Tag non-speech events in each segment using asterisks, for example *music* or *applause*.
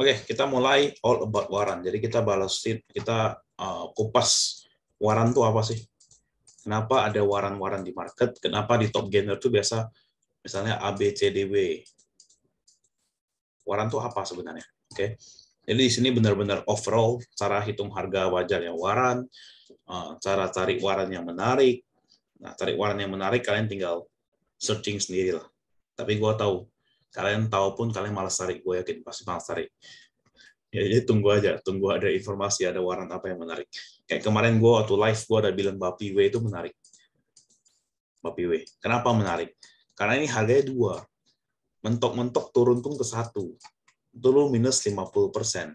Oke, okay, kita mulai all about waran. Jadi kita balasin, kita uh, kupas waran itu apa sih? Kenapa ada waran-waran di market? Kenapa di top gainer tuh biasa misalnya A, B, C, D, W. Waran itu apa sebenarnya? Oke. Okay. Jadi di sini benar-benar overall cara hitung harga wajar yang waran, uh, cara tarik waran yang menarik. Nah, tarik waran yang menarik kalian tinggal searching sendirilah. Tapi gua tahu kalian tahu pun kalian malas tarik gue yakin pasti malas tarik ya jadi tunggu aja tunggu ada informasi ada waran apa yang menarik kayak kemarin gue waktu live gue ada bilang bapi W itu menarik bapi W kenapa menarik karena ini harganya dua mentok-mentok turun pun ke satu dulu minus 50 persen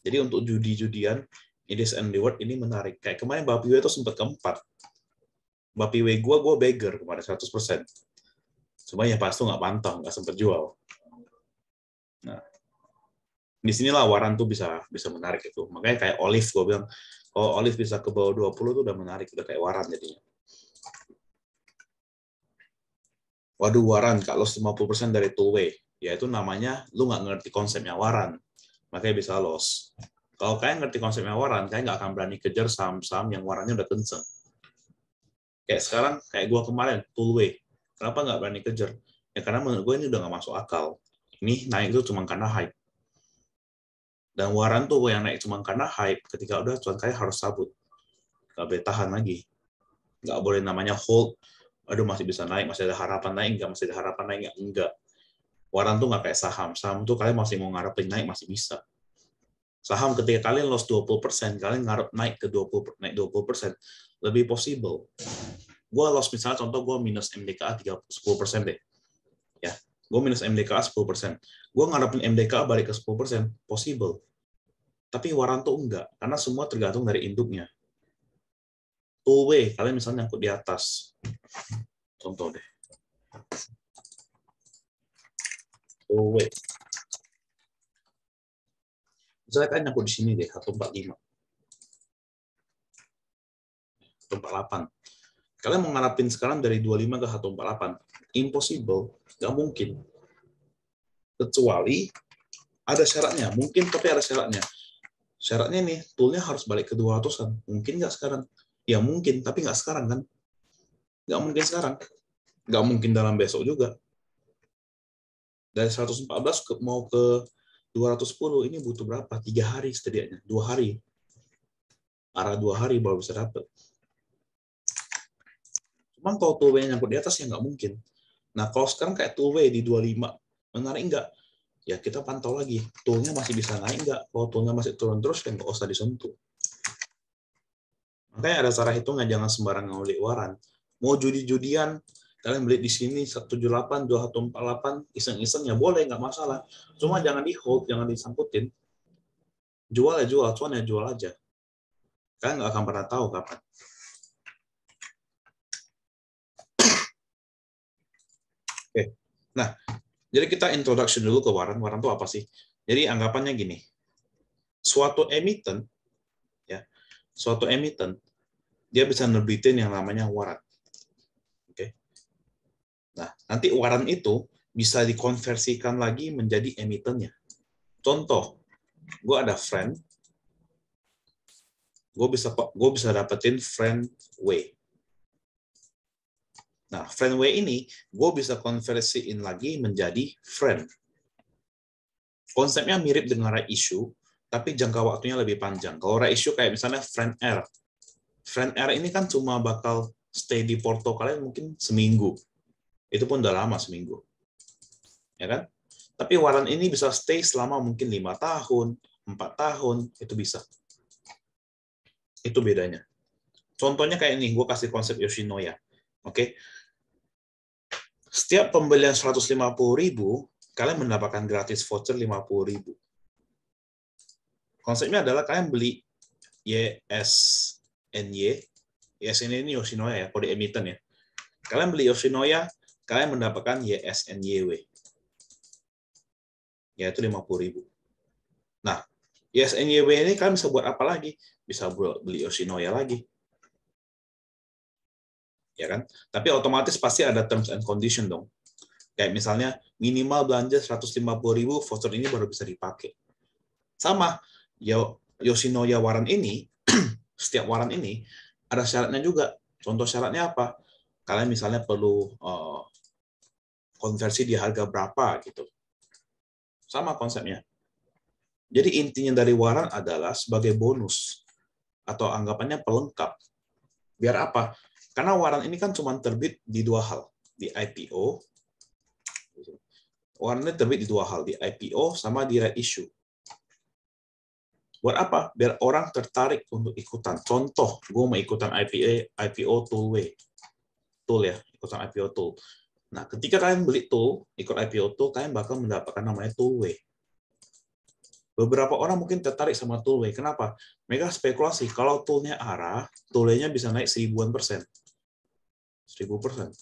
jadi untuk judi-judian ini and Reward ini menarik kayak kemarin bapi W itu sempat keempat bapi W gue gue beggar kemarin 100 persen Cuma ya pas itu nggak pantang, nggak sempat jual. Nah, di sinilah waran tuh bisa bisa menarik itu. Makanya kayak olive gue bilang, kalau oh, olive bisa ke bawah 20 tuh udah menarik, udah kayak waran jadinya. Waduh waran, kalau 50% dari two way, ya itu namanya lu nggak ngerti konsepnya waran. Makanya bisa loss. Kalau kalian ngerti konsepnya waran, kalian nggak akan berani kejar saham-saham yang warannya udah kenceng. Kayak sekarang, kayak gue kemarin, two way. Kenapa nggak berani kejar? Ya karena menurut gue ini udah nggak masuk akal. Ini naik itu cuma karena hype. Dan waran tuh yang naik cuma karena hype, ketika udah cuan kaya harus sabut. Nggak boleh tahan lagi. Nggak boleh namanya hold. Aduh masih bisa naik, masih ada harapan naik, nggak masih ada harapan naik, nggak. Enggak. Waran tuh nggak kayak saham. Saham tuh kalian masih mau ngarepin naik, masih bisa saham ketika kalian loss 20%, kalian ngarep naik ke 20 naik 20%, lebih possible gue loss misalnya contoh gue minus MDKA 30, persen deh. Ya, gue minus MDKA 10%. Gue ngarepin MDKA balik ke 10%, possible. Tapi waranto enggak, karena semua tergantung dari induknya. Two way, kalian misalnya nyangkut di atas. Contoh deh. Two way. Misalnya kalian nyangkut di sini deh, 145. 148 Kalian mengharapin sekarang dari 25 ke 148? Impossible, nggak mungkin. Kecuali ada syaratnya, mungkin tapi ada syaratnya. Syaratnya nih, toolnya harus balik ke 200-an. Mungkin nggak sekarang? Ya mungkin, tapi nggak sekarang kan? Nggak mungkin sekarang. Nggak mungkin dalam besok juga. Dari 114 ke, mau ke 210, ini butuh berapa? Tiga hari setidaknya, dua hari. Arah dua hari baru bisa dapet. Emang kalau two way nyangkut di atas ya nggak mungkin. Nah kalau sekarang kayak two way di 25, menarik nggak? Ya kita pantau lagi, toolnya masih bisa naik nggak? Kalau toolnya masih turun terus kan nggak usah disentuh. Makanya ada cara hitungnya, jangan sembarangan beli waran. Mau judi-judian, kalian beli di sini 178, 2148, iseng-iseng ya boleh, nggak masalah. Cuma jangan di hold, jangan disangkutin. Jual ya jual, cuan ya jual aja. Kalian nggak akan pernah tahu kapan. Oke. Nah, jadi kita introduction dulu ke waran. Waran itu apa sih? Jadi anggapannya gini. Suatu emiten ya, suatu emiten dia bisa nerbitin yang namanya waran. Oke. Nah, nanti waran itu bisa dikonversikan lagi menjadi emitennya. Contoh, gue ada friend, gue bisa gue bisa dapetin friend way. Nah, friend way ini gue bisa konversiin lagi menjadi friend. Konsepnya mirip dengan ratio, tapi jangka waktunya lebih panjang. Kalau ratio kayak misalnya friend R. Friend R ini kan cuma bakal stay di Porto kalian mungkin seminggu. Itu pun udah lama seminggu. Ya kan? Tapi waran ini bisa stay selama mungkin lima tahun, empat tahun, itu bisa. Itu bedanya. Contohnya kayak ini, gue kasih konsep Yoshinoya. Oke, okay? setiap pembelian 150.000 kalian mendapatkan gratis voucher 50.000 Konsepnya adalah kalian beli YSNY, YSNY ini Yoshinoya ya, kode emiten ya. Kalian beli Yoshinoya, kalian mendapatkan YSNYW, yaitu 50.000 ribu. Nah, YSNYW ini kalian bisa buat apa lagi? Bisa beli Yoshinoya lagi, ya kan? Tapi otomatis pasti ada terms and condition dong. Kayak misalnya minimal belanja 150.000 ribu, voucher ini baru bisa dipakai. Sama, Yoshinoya waran ini, *clears throat* setiap waran ini, ada syaratnya juga. Contoh syaratnya apa? Kalian misalnya perlu uh, konversi di harga berapa gitu. Sama konsepnya. Jadi intinya dari waran adalah sebagai bonus atau anggapannya pelengkap. Biar apa? Karena waran ini kan cuma terbit di dua hal, di IPO. ini terbit di dua hal, di IPO sama di right issue. Buat apa? Biar orang tertarik untuk ikutan. Contoh, gue mau ikutan IPA, IPO way. Tool ya, ikutan IPO Tool. Nah, ketika kalian beli tool, ikut IPO tool, kalian bakal mendapatkan namanya tool way. Beberapa orang mungkin tertarik sama tool way. Kenapa? Mereka spekulasi kalau toolnya arah, tool bisa naik seribuan persen. 1000%.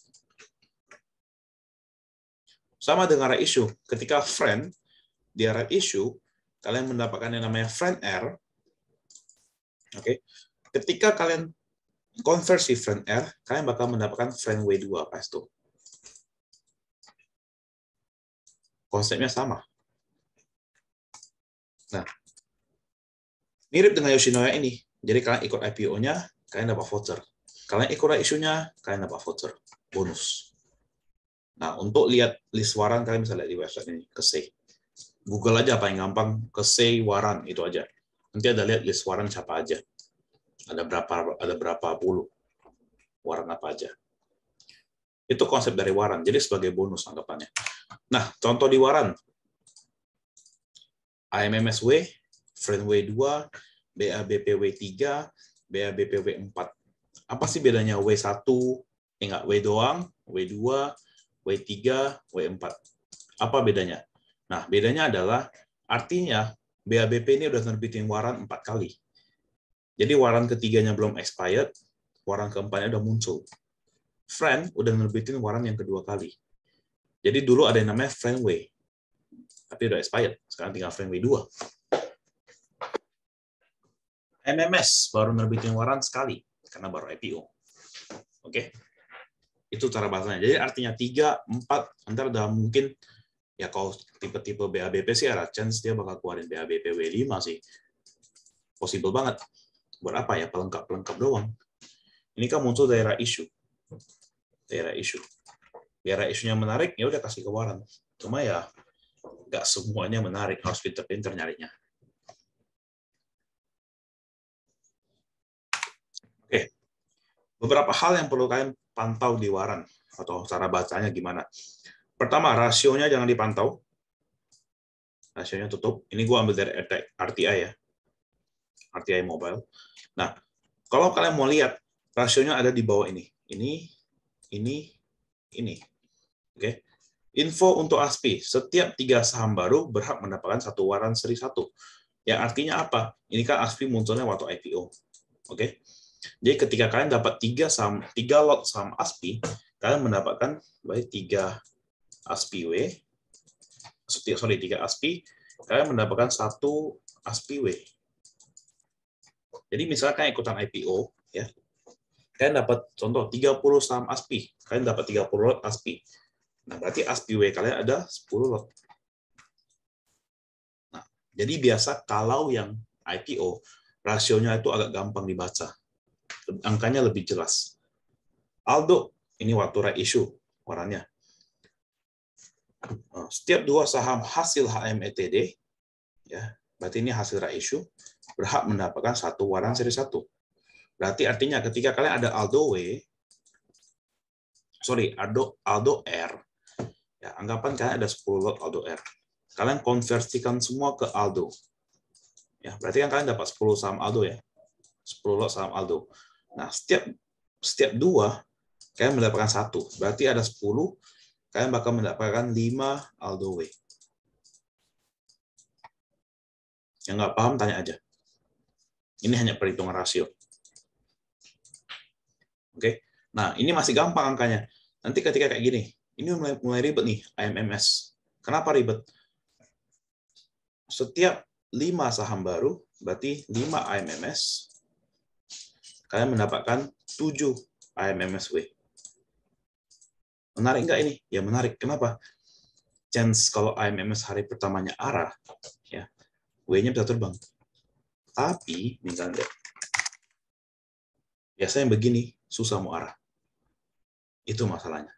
Sama dengan right issue. Ketika friend, di right issue, kalian mendapatkan yang namanya friend R. Oke. Okay. Ketika kalian konversi friend R, kalian bakal mendapatkan friend W2 pas itu. Konsepnya sama. Nah, mirip dengan Yoshinoya ini. Jadi kalian ikut IPO-nya, kalian dapat voucher. Kalian ikut isunya, kalian dapat voucher bonus. Nah, untuk lihat list waran, kalian bisa lihat di website ini, kesei. Google aja paling gampang, kesei waran, itu aja. Nanti ada lihat list waran siapa aja. Ada berapa ada berapa puluh waran apa aja. Itu konsep dari waran, jadi sebagai bonus anggapannya. Nah, contoh di waran. immsw, Friendway 2, BABPW 3, BABPW 4 apa sih bedanya W1, eh enggak, ya W doang, W2, W3, W4. Apa bedanya? Nah, bedanya adalah artinya BABP ini udah nerbitin waran empat kali. Jadi waran ketiganya belum expired, waran keempatnya udah muncul. Friend udah nerbitin waran yang kedua kali. Jadi dulu ada yang namanya Friend Way, tapi udah expired. Sekarang tinggal Friend Way 2. MMS baru nerbitin waran sekali, karena baru IPO. Oke. Okay? Itu cara bahasanya. Jadi artinya 3, 4, Nanti dalam mungkin ya kalau tipe-tipe BABP sih ada chance dia bakal keluarin BABP W5 sih. Possible banget. Buat apa ya? Pelengkap-pelengkap doang. Ini kan muncul daerah isu. Daerah isu. Daerah isunya menarik, ya udah kasih keluaran. Cuma ya nggak semuanya menarik. Harus pinter-pinter nyarinya. Beberapa hal yang perlu kalian pantau di waran atau cara bacanya gimana. Pertama, rasionya jangan dipantau. Rasionya tutup. Ini gue ambil dari RTI ya. RTI Mobile. Nah, kalau kalian mau lihat, rasionya ada di bawah ini. Ini, ini, ini. Oke. Okay. Info untuk ASPI, setiap tiga saham baru berhak mendapatkan satu waran seri satu. Yang artinya apa? Ini kan ASPI munculnya waktu IPO. Oke. Okay jadi ketika kalian dapat tiga saham, tiga lot saham ASPI, kalian mendapatkan baik tiga ASPI W, sorry tiga ASPI, kalian mendapatkan satu ASPI W. Jadi misalnya kalian ikutan IPO, ya, kalian dapat contoh 30 saham ASPI, kalian dapat 30 lot ASPI. Nah, berarti ASPI W kalian ada 10 lot. Nah, jadi biasa kalau yang IPO, rasionya itu agak gampang dibaca angkanya lebih jelas. Aldo, ini waktu Watura Issue orangnya. Eh, setiap dua saham hasil HMETD, ya, berarti ini hasil issue, berhak mendapatkan satu waran seri satu. Berarti artinya ketika kalian ada Aldo W, sorry, Aldo, Aldo R, ya, anggapan kalian ada 10 lot Aldo R. Kalian konversikan semua ke Aldo. Ya, berarti kan kalian dapat 10 saham Aldo ya. 10 lot saham Aldo. Nah, setiap setiap dua kalian mendapatkan satu. Berarti ada 10, kalian bakal mendapatkan 5 all the way. Yang nggak paham, tanya aja. Ini hanya perhitungan rasio. Oke, nah ini masih gampang angkanya. Nanti ketika kayak gini, ini mulai, mulai ribet nih, IMMS. Kenapa ribet? Setiap 5 saham baru, berarti 5 IMMS kalian mendapatkan 7 AMMSW Menarik nggak ini? Ya menarik. Kenapa? Chance kalau AMMS hari pertamanya arah, ya W-nya bisa terbang. Tapi, misalnya, biasanya begini, susah mau arah. Itu masalahnya.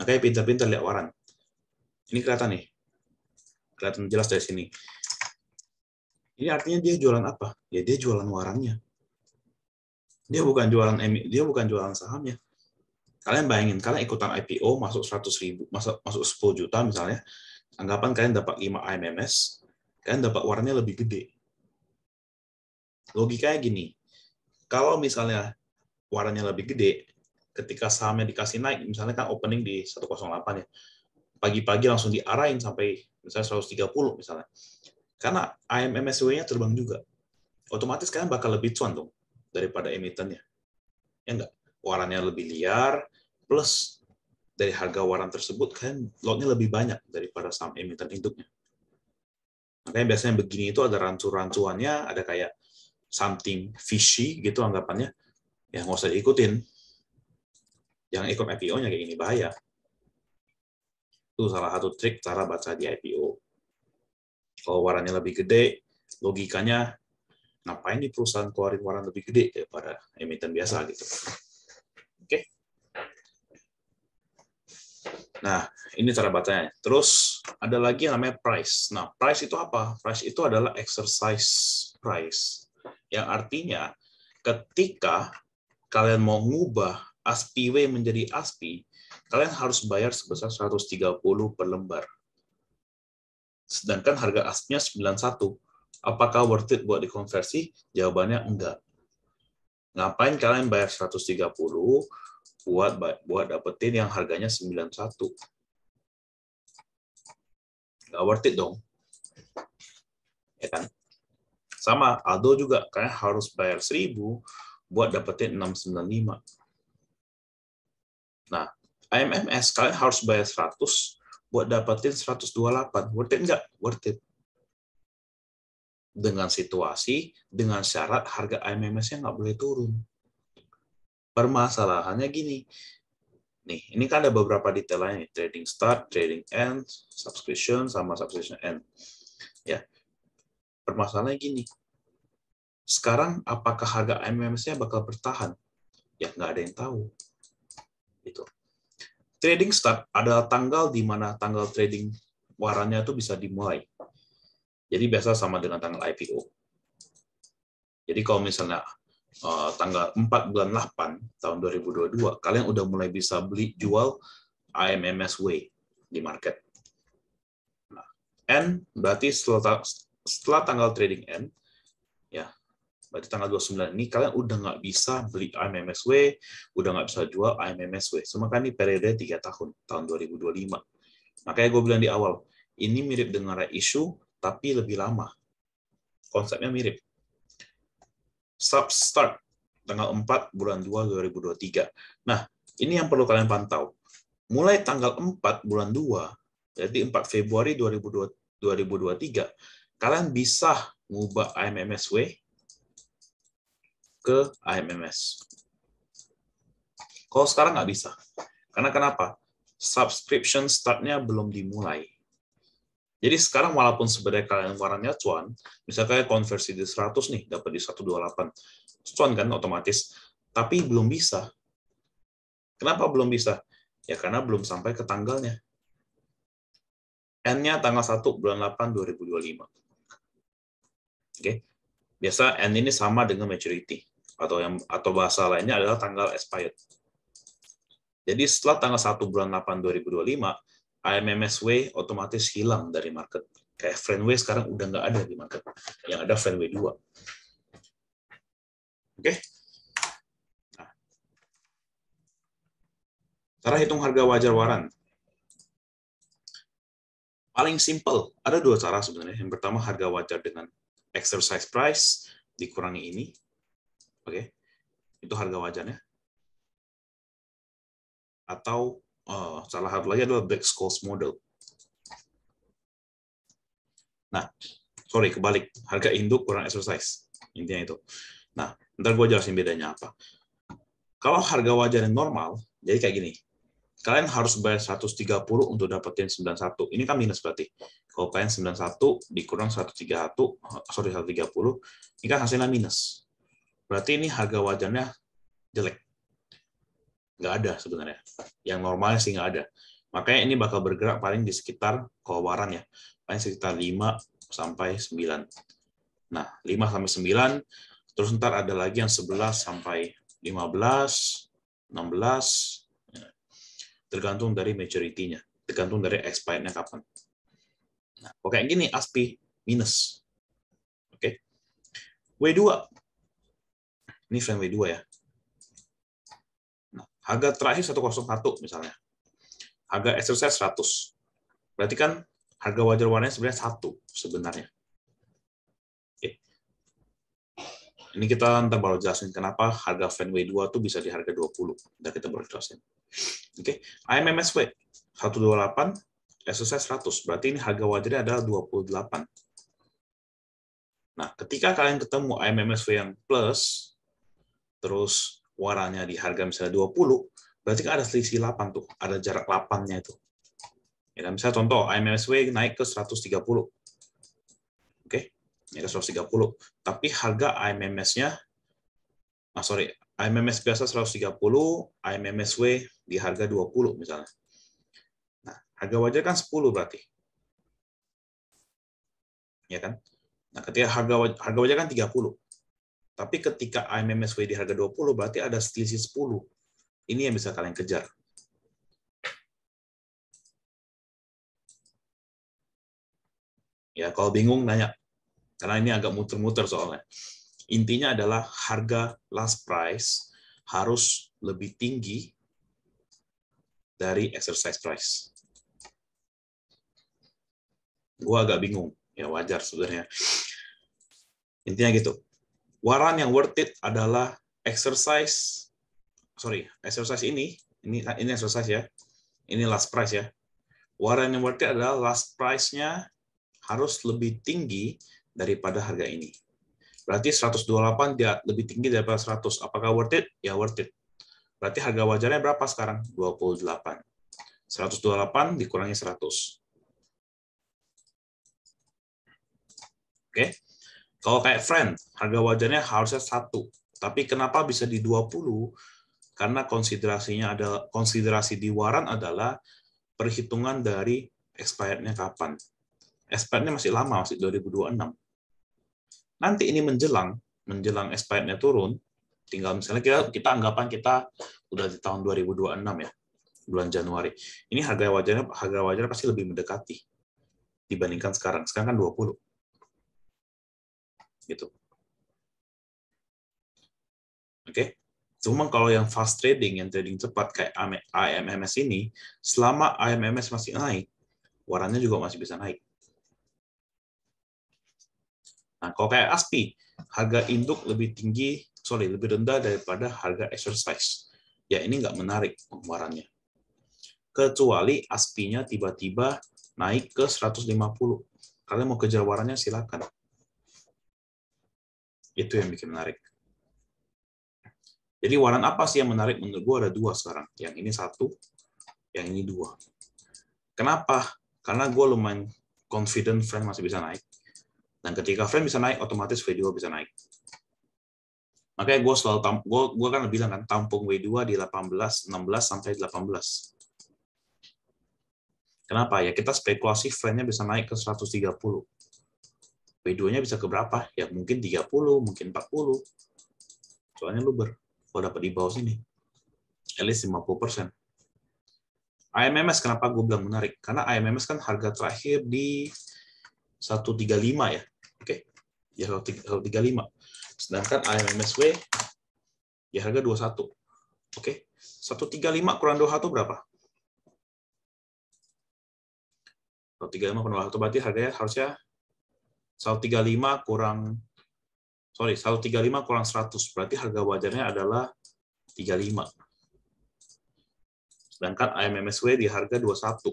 Makanya pintar-pintar lihat waran. Ini kelihatan nih. Kelihatan jelas dari sini. Ini artinya dia jualan apa? Ya dia jualan warannya. Dia bukan jualan dia bukan jualan sahamnya. Kalian bayangin, kalian ikutan IPO masuk 100 ribu, masuk, masuk 10 juta misalnya, anggapan kalian dapat 5 IMMS, kalian dapat warnanya lebih gede. Logikanya gini, kalau misalnya warnanya lebih gede, ketika sahamnya dikasih naik, misalnya kan opening di 108 ya, pagi-pagi langsung diarahin sampai misalnya 130 misalnya. Karena IMMSW-nya terbang juga. Otomatis kalian bakal lebih cuan dong daripada emitennya. Ya enggak? Warannya lebih liar, plus dari harga waran tersebut kan lotnya lebih banyak daripada saham emiten induknya. Makanya biasanya begini itu ada rancu-rancuannya, ada kayak something fishy gitu anggapannya, ya nggak usah diikutin. Yang ikut IPO-nya kayak gini bahaya. Itu salah satu trik cara baca di IPO. Kalau warannya lebih gede, logikanya ngapain di perusahaan keluarin waran lebih gede daripada emiten biasa gitu. Oke. Okay. Nah, ini cara bacanya. Terus ada lagi yang namanya price. Nah, price itu apa? Price itu adalah exercise price. Yang artinya ketika kalian mau ngubah ASPW menjadi ASPI, kalian harus bayar sebesar 130 per lembar. Sedangkan harga aspnya nya 91. Apakah worth it buat dikonversi? Jawabannya enggak. Ngapain kalian bayar 130 buat buat dapetin yang harganya 91? Enggak worth it dong. Ya kan? Sama Aldo juga nah, kalian harus bayar 1000 buat dapetin 695. Nah, IMMS kalian harus bayar 100 buat dapetin 128. Worth it enggak? Worth it dengan situasi, dengan syarat harga imms nya nggak boleh turun. Permasalahannya gini, nih ini kan ada beberapa detail lain, trading start, trading end, subscription, sama subscription end. Ya, permasalahannya gini, sekarang apakah harga imms nya bakal bertahan? Ya, nggak ada yang tahu. Itu. Trading start adalah tanggal di mana tanggal trading warannya itu bisa dimulai. Jadi biasa sama dengan tanggal IPO. Jadi kalau misalnya uh, tanggal 4 bulan 8 tahun 2022, kalian udah mulai bisa beli jual IMMS Way di market. Nah, N berarti setelah, setelah tanggal trading N, ya berarti tanggal 29 ini kalian udah nggak bisa beli IMMSW, udah nggak bisa jual IMMSW. Cuma kan ini periode 3 tahun, tahun 2025. Makanya gue bilang di awal, ini mirip dengan right issue, tapi lebih lama. Konsepnya mirip. start tanggal 4 bulan 2 2023. Nah, ini yang perlu kalian pantau. Mulai tanggal 4 bulan 2, jadi 4 Februari 2023, kalian bisa mengubah IMMSW ke IMMS. Kalau sekarang nggak bisa. Karena kenapa? Subscription startnya belum dimulai. Jadi sekarang walaupun sebenarnya kalian warannya cuan, misalnya konversi di 100 nih, dapat di 128. Cuan kan otomatis, tapi belum bisa. Kenapa belum bisa? Ya karena belum sampai ke tanggalnya. N-nya tanggal 1 bulan 8 2025. Oke. Biasa N ini sama dengan maturity atau yang atau bahasa lainnya adalah tanggal expired. Jadi setelah tanggal 1 bulan 8 2025, IMMSW otomatis hilang dari market. Kayak Friendway sekarang udah nggak ada di market. Yang ada Friendway 2. Oke? Okay? Nah. Cara hitung harga wajar waran. Paling simple, ada dua cara sebenarnya. Yang pertama harga wajar dengan exercise price dikurangi ini. Oke. Okay? Itu harga wajarnya. Atau Eh, salah satu lagi adalah Black Scholes model. Nah, sorry kebalik, harga induk kurang exercise intinya itu. Nah, ntar gue jelasin bedanya apa. Kalau harga wajar yang normal, jadi kayak gini. Kalian harus bayar 130 untuk dapetin 91. Ini kan minus berarti. Kalau kalian 91 dikurang 131, eh, sorry 130, ini kan hasilnya minus. Berarti ini harga wajarnya jelek nggak ada sebenarnya. Yang normalnya sih nggak ada. Makanya ini bakal bergerak paling di sekitar keluaran ya. Paling sekitar 5 sampai 9. Nah, 5 sampai 9, terus ntar ada lagi yang 11 sampai 15, 16, tergantung dari maturity-nya, tergantung dari expired-nya kapan. Nah, oke kayak gini ASPI minus. Oke. W2. Ini frame W2 ya harga terakhir 101 misalnya. Harga exercise 100. Berarti kan harga wajar warnanya sebenarnya 1 sebenarnya. Oke. Ini kita ntar baru jelasin kenapa harga Fenway 2 tuh bisa di harga 20. Ntar kita baru jelasin. Oke, IMMSW 128, SSS 100. Berarti ini harga wajarnya adalah 28. Nah, ketika kalian ketemu IMMSW yang plus, terus waranya di harga misalnya 20, berarti kan ada selisih 8 tuh, ada jarak 8-nya itu. Ya, kan? misalnya contoh, IMSW naik ke 130. Oke, okay? naik ke 130. Tapi harga IMMS-nya, ah sorry, IMMS biasa 130, IMMSW di harga 20 misalnya. Nah, harga wajar kan 10 berarti. Ya kan? Nah, ketika harga harga wajar kan 30. Tapi ketika IMMSW di harga 20, berarti ada selisih 10. Ini yang bisa kalian kejar. Ya, kalau bingung nanya. Karena ini agak muter-muter soalnya. Intinya adalah harga last price harus lebih tinggi dari exercise price. Gua agak bingung, ya wajar sebenarnya. Intinya gitu waran yang worth it adalah exercise sorry exercise ini ini ini exercise ya ini last price ya waran yang worth it adalah last price-nya harus lebih tinggi daripada harga ini berarti 128 dia lebih tinggi daripada 100 apakah worth it ya worth it berarti harga wajarnya berapa sekarang 28 128 dikurangi 100 oke okay. Kalau kayak friend, harga wajarnya harusnya satu. Tapi kenapa bisa di 20? Karena konsiderasinya ada konsiderasi di waran adalah perhitungan dari expirednya kapan. Expirednya masih lama, masih 2026. Nanti ini menjelang, menjelang expirednya turun, tinggal misalnya kita, kita anggapan kita udah di tahun 2026 ya, bulan Januari. Ini harga wajarnya harga wajar pasti lebih mendekati dibandingkan sekarang. Sekarang kan 20 gitu. Oke. Okay? Cuma kalau yang fast trading, yang trading cepat kayak AMMS ini, selama AMMS masih naik, warannya juga masih bisa naik. Nah, kalau kayak ASPI, harga induk lebih tinggi, sorry, lebih rendah daripada harga exercise. Ya, ini nggak menarik warannya. Kecuali ASPI-nya tiba-tiba naik ke 150. Kalian mau kejar warannya, silakan. Itu yang bikin menarik. Jadi warna apa sih yang menarik menurut gue ada dua sekarang. Yang ini satu, yang ini dua. Kenapa? Karena gue lumayan confident frame masih bisa naik. Dan ketika frame bisa naik, otomatis V2 bisa naik. Makanya gue selalu gue gue kan bilang kan tampung W2 di 18, 16 sampai 18. Kenapa ya? Kita spekulasi friendnya bisa naik ke 130 p 2 nya bisa ke berapa? Ya mungkin 30, mungkin 40. Soalnya lu ber, kalau dapat di bawah sini, at least 50%. IMMS, kenapa gue bilang menarik? Karena IMMS kan harga terakhir di 135 ya. Oke, Okay. ya 135. Sedangkan IMMSW ya harga 21. Oke, Okay. 135 kurang 21 berapa? 135 kurang 21 berarti harganya harusnya 135 kurang sorry 135 kurang 100 berarti harga wajarnya adalah 35. Sedangkan IMMSW di harga 21.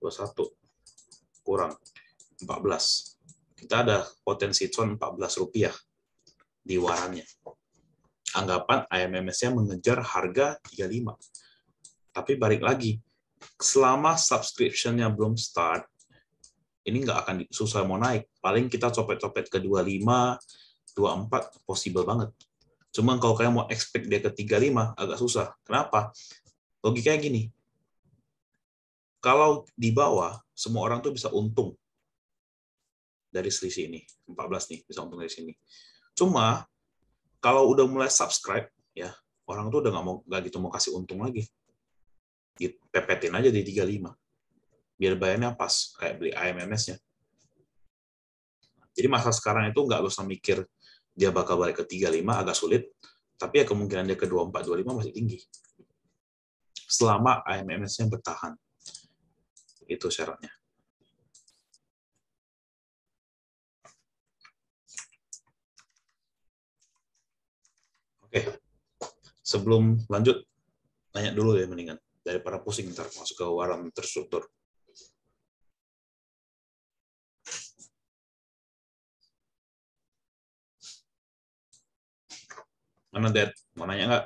21 kurang 14. Kita ada potensi cuan 14 rupiah di warannya. Anggapan IMMS-nya mengejar harga 35. Tapi balik lagi, selama subscription-nya belum start, ini nggak akan susah mau naik. Paling kita copet-copet ke 25, 24, possible banget. Cuma kalau kalian mau expect dia ke 35, agak susah. Kenapa? Logikanya gini, kalau di bawah, semua orang tuh bisa untung dari selisih ini. 14 nih, bisa untung dari sini. Cuma, kalau udah mulai subscribe, ya orang tuh udah nggak mau nggak gitu mau kasih untung lagi. Pepetin aja di 35 biar bayarnya pas kayak beli IMMS nya Jadi masa sekarang itu nggak usah mikir dia bakal balik ke 35 agak sulit, tapi ya kemungkinan dia ke 24, 25 masih tinggi. Selama IMMS nya bertahan. Itu syaratnya. Oke, sebelum lanjut, tanya dulu ya mendingan. Daripada pusing ntar masuk ke waran terstruktur. Mana Dad? Mau nanya nggak?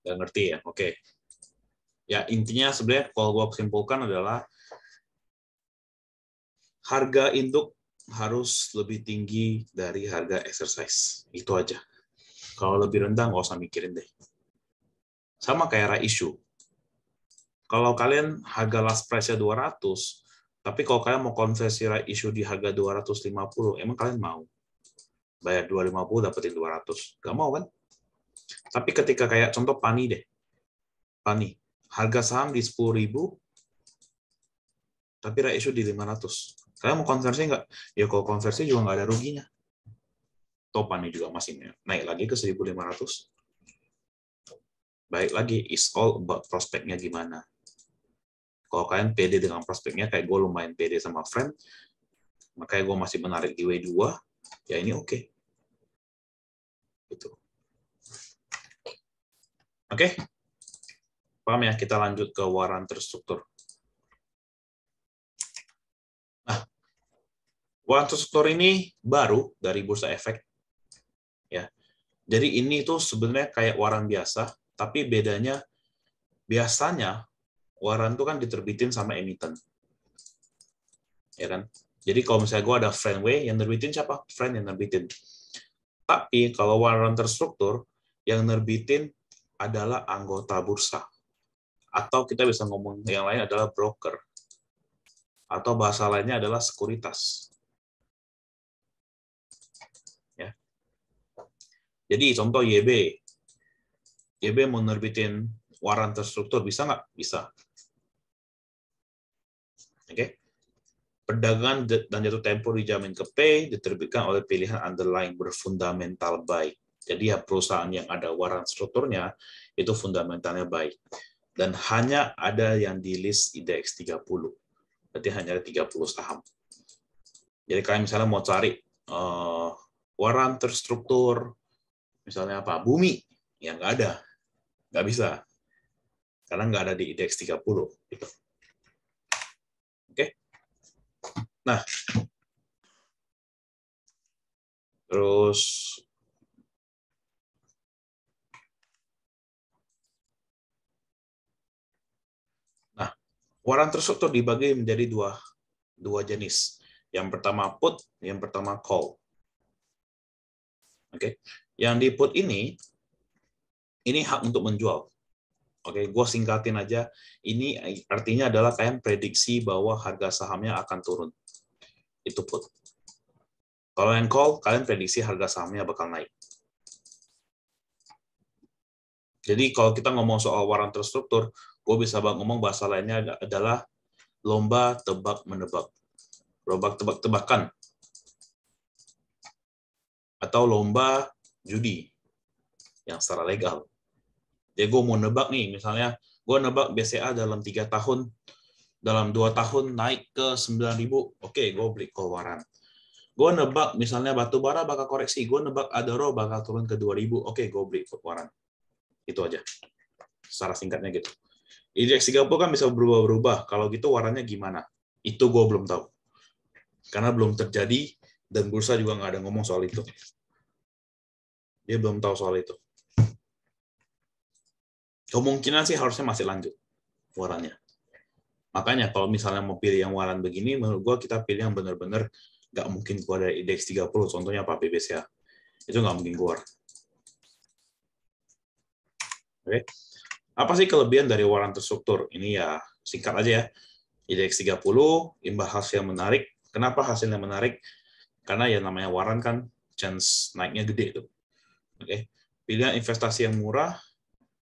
Gak ngerti ya, oke. Okay. Ya intinya sebenarnya kalau gue simpulkan adalah harga induk harus lebih tinggi dari harga exercise. Itu aja. Kalau lebih rendah, nggak usah mikirin deh. Sama kayak ra isu. Kalau kalian harga last price-nya 200, tapi kalau kalian mau konversi isu di harga 250, emang kalian mau? Bayar 250, dapetin 200. Nggak mau kan? Tapi ketika kayak contoh Pani deh. Pani. Harga saham di 10.000, tapi ra isu di 500 Kalian mau konversi nggak? Ya kalau konversi juga nggak ada ruginya. Topannya juga masih naik lagi ke 1500. Baik lagi, is all about prospeknya gimana. Kalau kalian pede dengan prospeknya, kayak gue lumayan pede sama friend, makanya gue masih menarik di W2, ya ini oke. Okay. Gitu. Oke? Okay? Paham ya? Kita lanjut ke waran terstruktur. Waktu Score ini baru dari Bursa Efek. Ya. Jadi ini tuh sebenarnya kayak waran biasa, tapi bedanya biasanya waran itu kan diterbitin sama emiten. Ya kan? Jadi kalau misalnya gue ada friendway, yang nerbitin siapa? Friend yang nerbitin. Tapi kalau waran terstruktur, yang nerbitin adalah anggota bursa. Atau kita bisa ngomong yang lain adalah broker. Atau bahasa lainnya adalah sekuritas. Jadi contoh YB, YB mau nerbitin waran terstruktur, bisa nggak? Bisa. Oke. Okay? Perdagangan dan jatuh tempo dijamin ke P diterbitkan oleh pilihan underlying berfundamental baik. Jadi ya perusahaan yang ada waran strukturnya itu fundamentalnya baik. Dan hanya ada yang di list IDX 30. Berarti hanya ada 30 saham. Jadi kalian misalnya mau cari uh, eh, waran terstruktur, Misalnya apa? Bumi. yang nggak ada. Nggak bisa. Karena nggak ada di indeks 30. Gitu. Oke? Nah, terus Nah, waran terstruktur dibagi menjadi dua dua jenis. Yang pertama put, yang pertama call. Oke. Okay? Yang di put ini, ini hak untuk menjual. Oke, gue singkatin aja. Ini artinya adalah kalian prediksi bahwa harga sahamnya akan turun. Itu put. Kalau yang call, kalian prediksi harga sahamnya bakal naik. Jadi kalau kita ngomong soal waran terstruktur, gue bisa bang ngomong bahasa lainnya adalah lomba tebak-menebak. Lomba tebak-tebakan. Atau lomba judi yang secara legal. Jadi gue mau nebak nih, misalnya gue nebak BCA dalam tiga tahun, dalam dua tahun naik ke 9.000, oke okay, gue beli call Gue nebak misalnya batu bara bakal koreksi, gue nebak Adoro bakal turun ke 2.000, oke okay, gue beli call Itu aja. Secara singkatnya gitu. Indeks 30 kan bisa berubah-berubah. Kalau gitu warannya gimana? Itu gue belum tahu. Karena belum terjadi dan bursa juga nggak ada ngomong soal itu. Dia belum tahu soal itu. Kemungkinan sih harusnya masih lanjut warannya. Makanya kalau misalnya mau pilih yang waran begini, menurut gue kita pilih yang benar-benar nggak mungkin keluar dari indeks 30, contohnya apa PBCA. Itu nggak mungkin keluar. Oke. Apa sih kelebihan dari waran terstruktur? Ini ya singkat aja ya. IDX 30, imbah hasil yang menarik. Kenapa hasilnya menarik? Karena ya namanya waran kan chance naiknya gede tuh. Oke. pilihan investasi yang murah.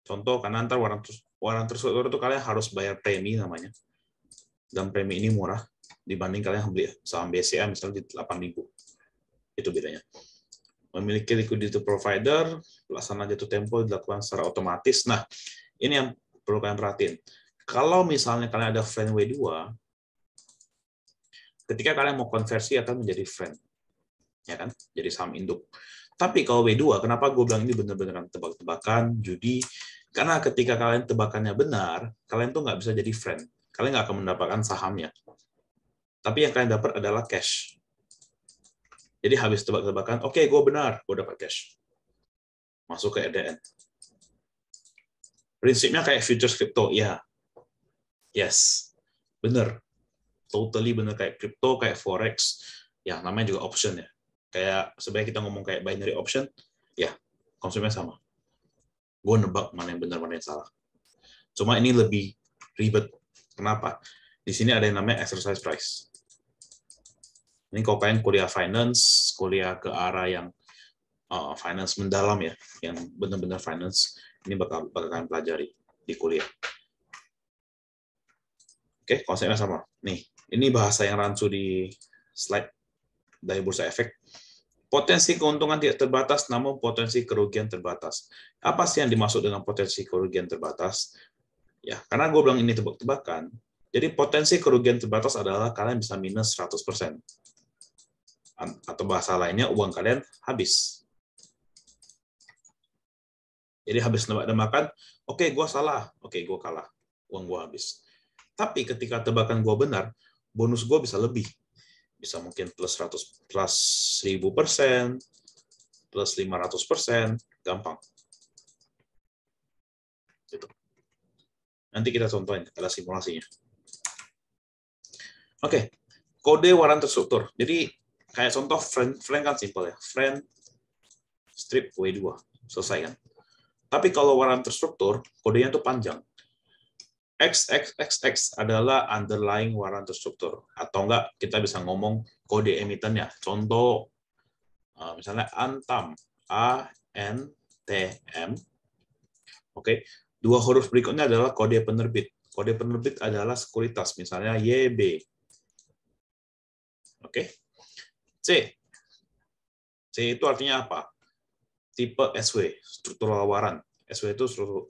Contoh karena warna terus warna terus itu kalian harus bayar premi namanya. Dan premi ini murah dibanding kalian beli saham BCA misalnya di 8.000. Itu bedanya. Memiliki liquidity provider, pelaksanaan jatuh tempo dilakukan secara otomatis. Nah, ini yang perlu kalian perhatiin. Kalau misalnya kalian ada friend W2, ketika kalian mau konversi akan menjadi friend. Ya kan? Jadi saham induk. Tapi kalau W2, kenapa gue bilang ini benar-benar tebak-tebakan, judi? Karena ketika kalian tebakannya benar, kalian tuh nggak bisa jadi friend. Kalian nggak akan mendapatkan sahamnya. Tapi yang kalian dapat adalah cash. Jadi habis tebak-tebakan, oke okay, gue benar, gue dapat cash. Masuk ke EDN. Prinsipnya kayak futures crypto, ya. Yes, bener. Totally bener kayak crypto, kayak forex. Ya, namanya juga option ya kayak sebenarnya kita ngomong kayak binary option, ya konsumen sama. Gue nebak mana yang benar mana yang salah. Cuma ini lebih ribet. Kenapa? Di sini ada yang namanya exercise price. Ini kalau kalian kuliah finance, kuliah ke arah yang uh, finance mendalam ya, yang benar-benar finance, ini bakal, bakal kalian pelajari di kuliah. Oke, konsepnya sama. Nih, ini bahasa yang rancu di slide dari bursa efek. Potensi keuntungan tidak terbatas, namun potensi kerugian terbatas. Apa sih yang dimaksud dengan potensi kerugian terbatas? Ya, karena gue bilang ini tebak-tebakan, jadi potensi kerugian terbatas adalah kalian bisa minus 100%. Atau bahasa lainnya, uang kalian habis. Jadi habis nebak tebakan oke okay, gue salah, oke okay, gue kalah, uang gue habis. Tapi ketika tebakan gue benar, bonus gue bisa lebih bisa mungkin plus 100 plus 1000 persen, plus 500 persen, gampang. Gitu. Nanti kita contohin, ada simulasinya. Oke, okay. kode waran terstruktur. Jadi kayak contoh friend, friend kan simple ya, friend strip W2, selesai kan. Tapi kalau waran terstruktur, kodenya tuh panjang. XXXX adalah underlying warrant terstruktur atau enggak kita bisa ngomong kode emitennya. Contoh eh, misalnya antam A N T M. Oke, dua huruf berikutnya adalah kode penerbit. Kode penerbit adalah sekuritas misalnya YB. Oke. C. C itu artinya apa? Tipe SW, struktural waran. SW itu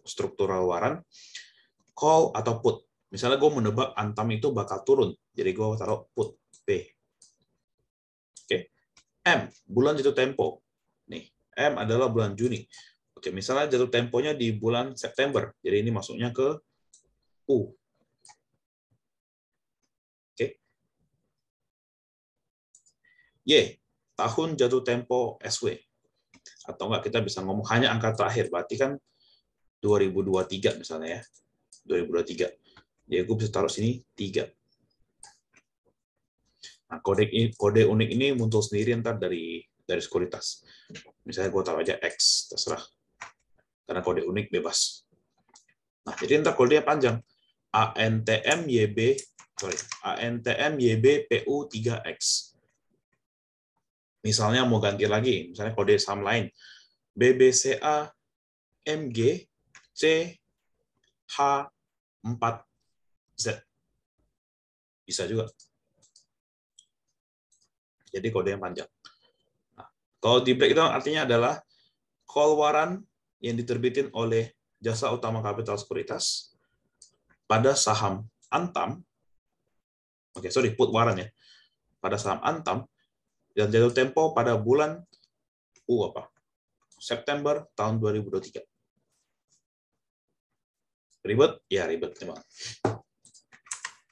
struktural waran call atau put. Misalnya gue menebak Antam itu bakal turun, jadi gue taruh put P. Oke, M bulan jatuh tempo. Nih, M adalah bulan Juni. Oke, misalnya jatuh temponya di bulan September, jadi ini masuknya ke U. Oke. Y tahun jatuh tempo SW. Atau enggak kita bisa ngomong hanya angka terakhir, berarti kan 2023 misalnya ya. 2023. Jadi gue bisa taruh sini 3. Nah, kode, ini, kode unik ini muncul sendiri entar dari dari sekuritas. Misalnya gue taruh aja X, terserah. Karena kode unik bebas. Nah, jadi ntar kodenya panjang. ANTM YB, sorry, ANTM YB PU 3X. Misalnya mau ganti lagi, misalnya kode saham lain. BBCA MG C H 4Z. Bisa juga. Jadi kode yang panjang. Nah, kalau di break itu artinya adalah call waran yang diterbitin oleh jasa utama kapital sekuritas pada saham Antam, oke okay, sorry, put waran ya, pada saham Antam, dan jatuh tempo pada bulan U apa? September tahun 2023. Ribet? Ya ribet memang.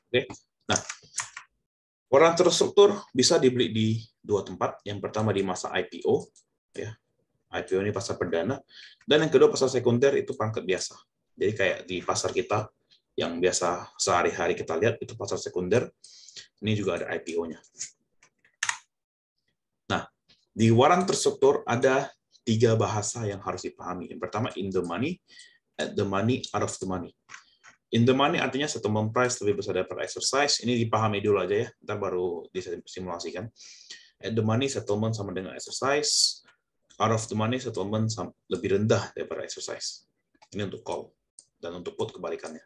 Oke. Nah, warna terstruktur bisa dibeli di dua tempat. Yang pertama di masa IPO, ya. IPO ini pasar perdana, dan yang kedua pasar sekunder itu pangkat biasa. Jadi kayak di pasar kita yang biasa sehari-hari kita lihat itu pasar sekunder. Ini juga ada IPO-nya. Nah, di waran terstruktur ada tiga bahasa yang harus dipahami. Yang pertama in the money, at the money, out of the money. In the money artinya settlement price lebih besar daripada exercise. Ini dipahami dulu aja ya, Kita baru disimulasikan. At the money settlement sama dengan exercise. Out of the money settlement lebih rendah daripada exercise. Ini untuk call dan untuk put kebalikannya.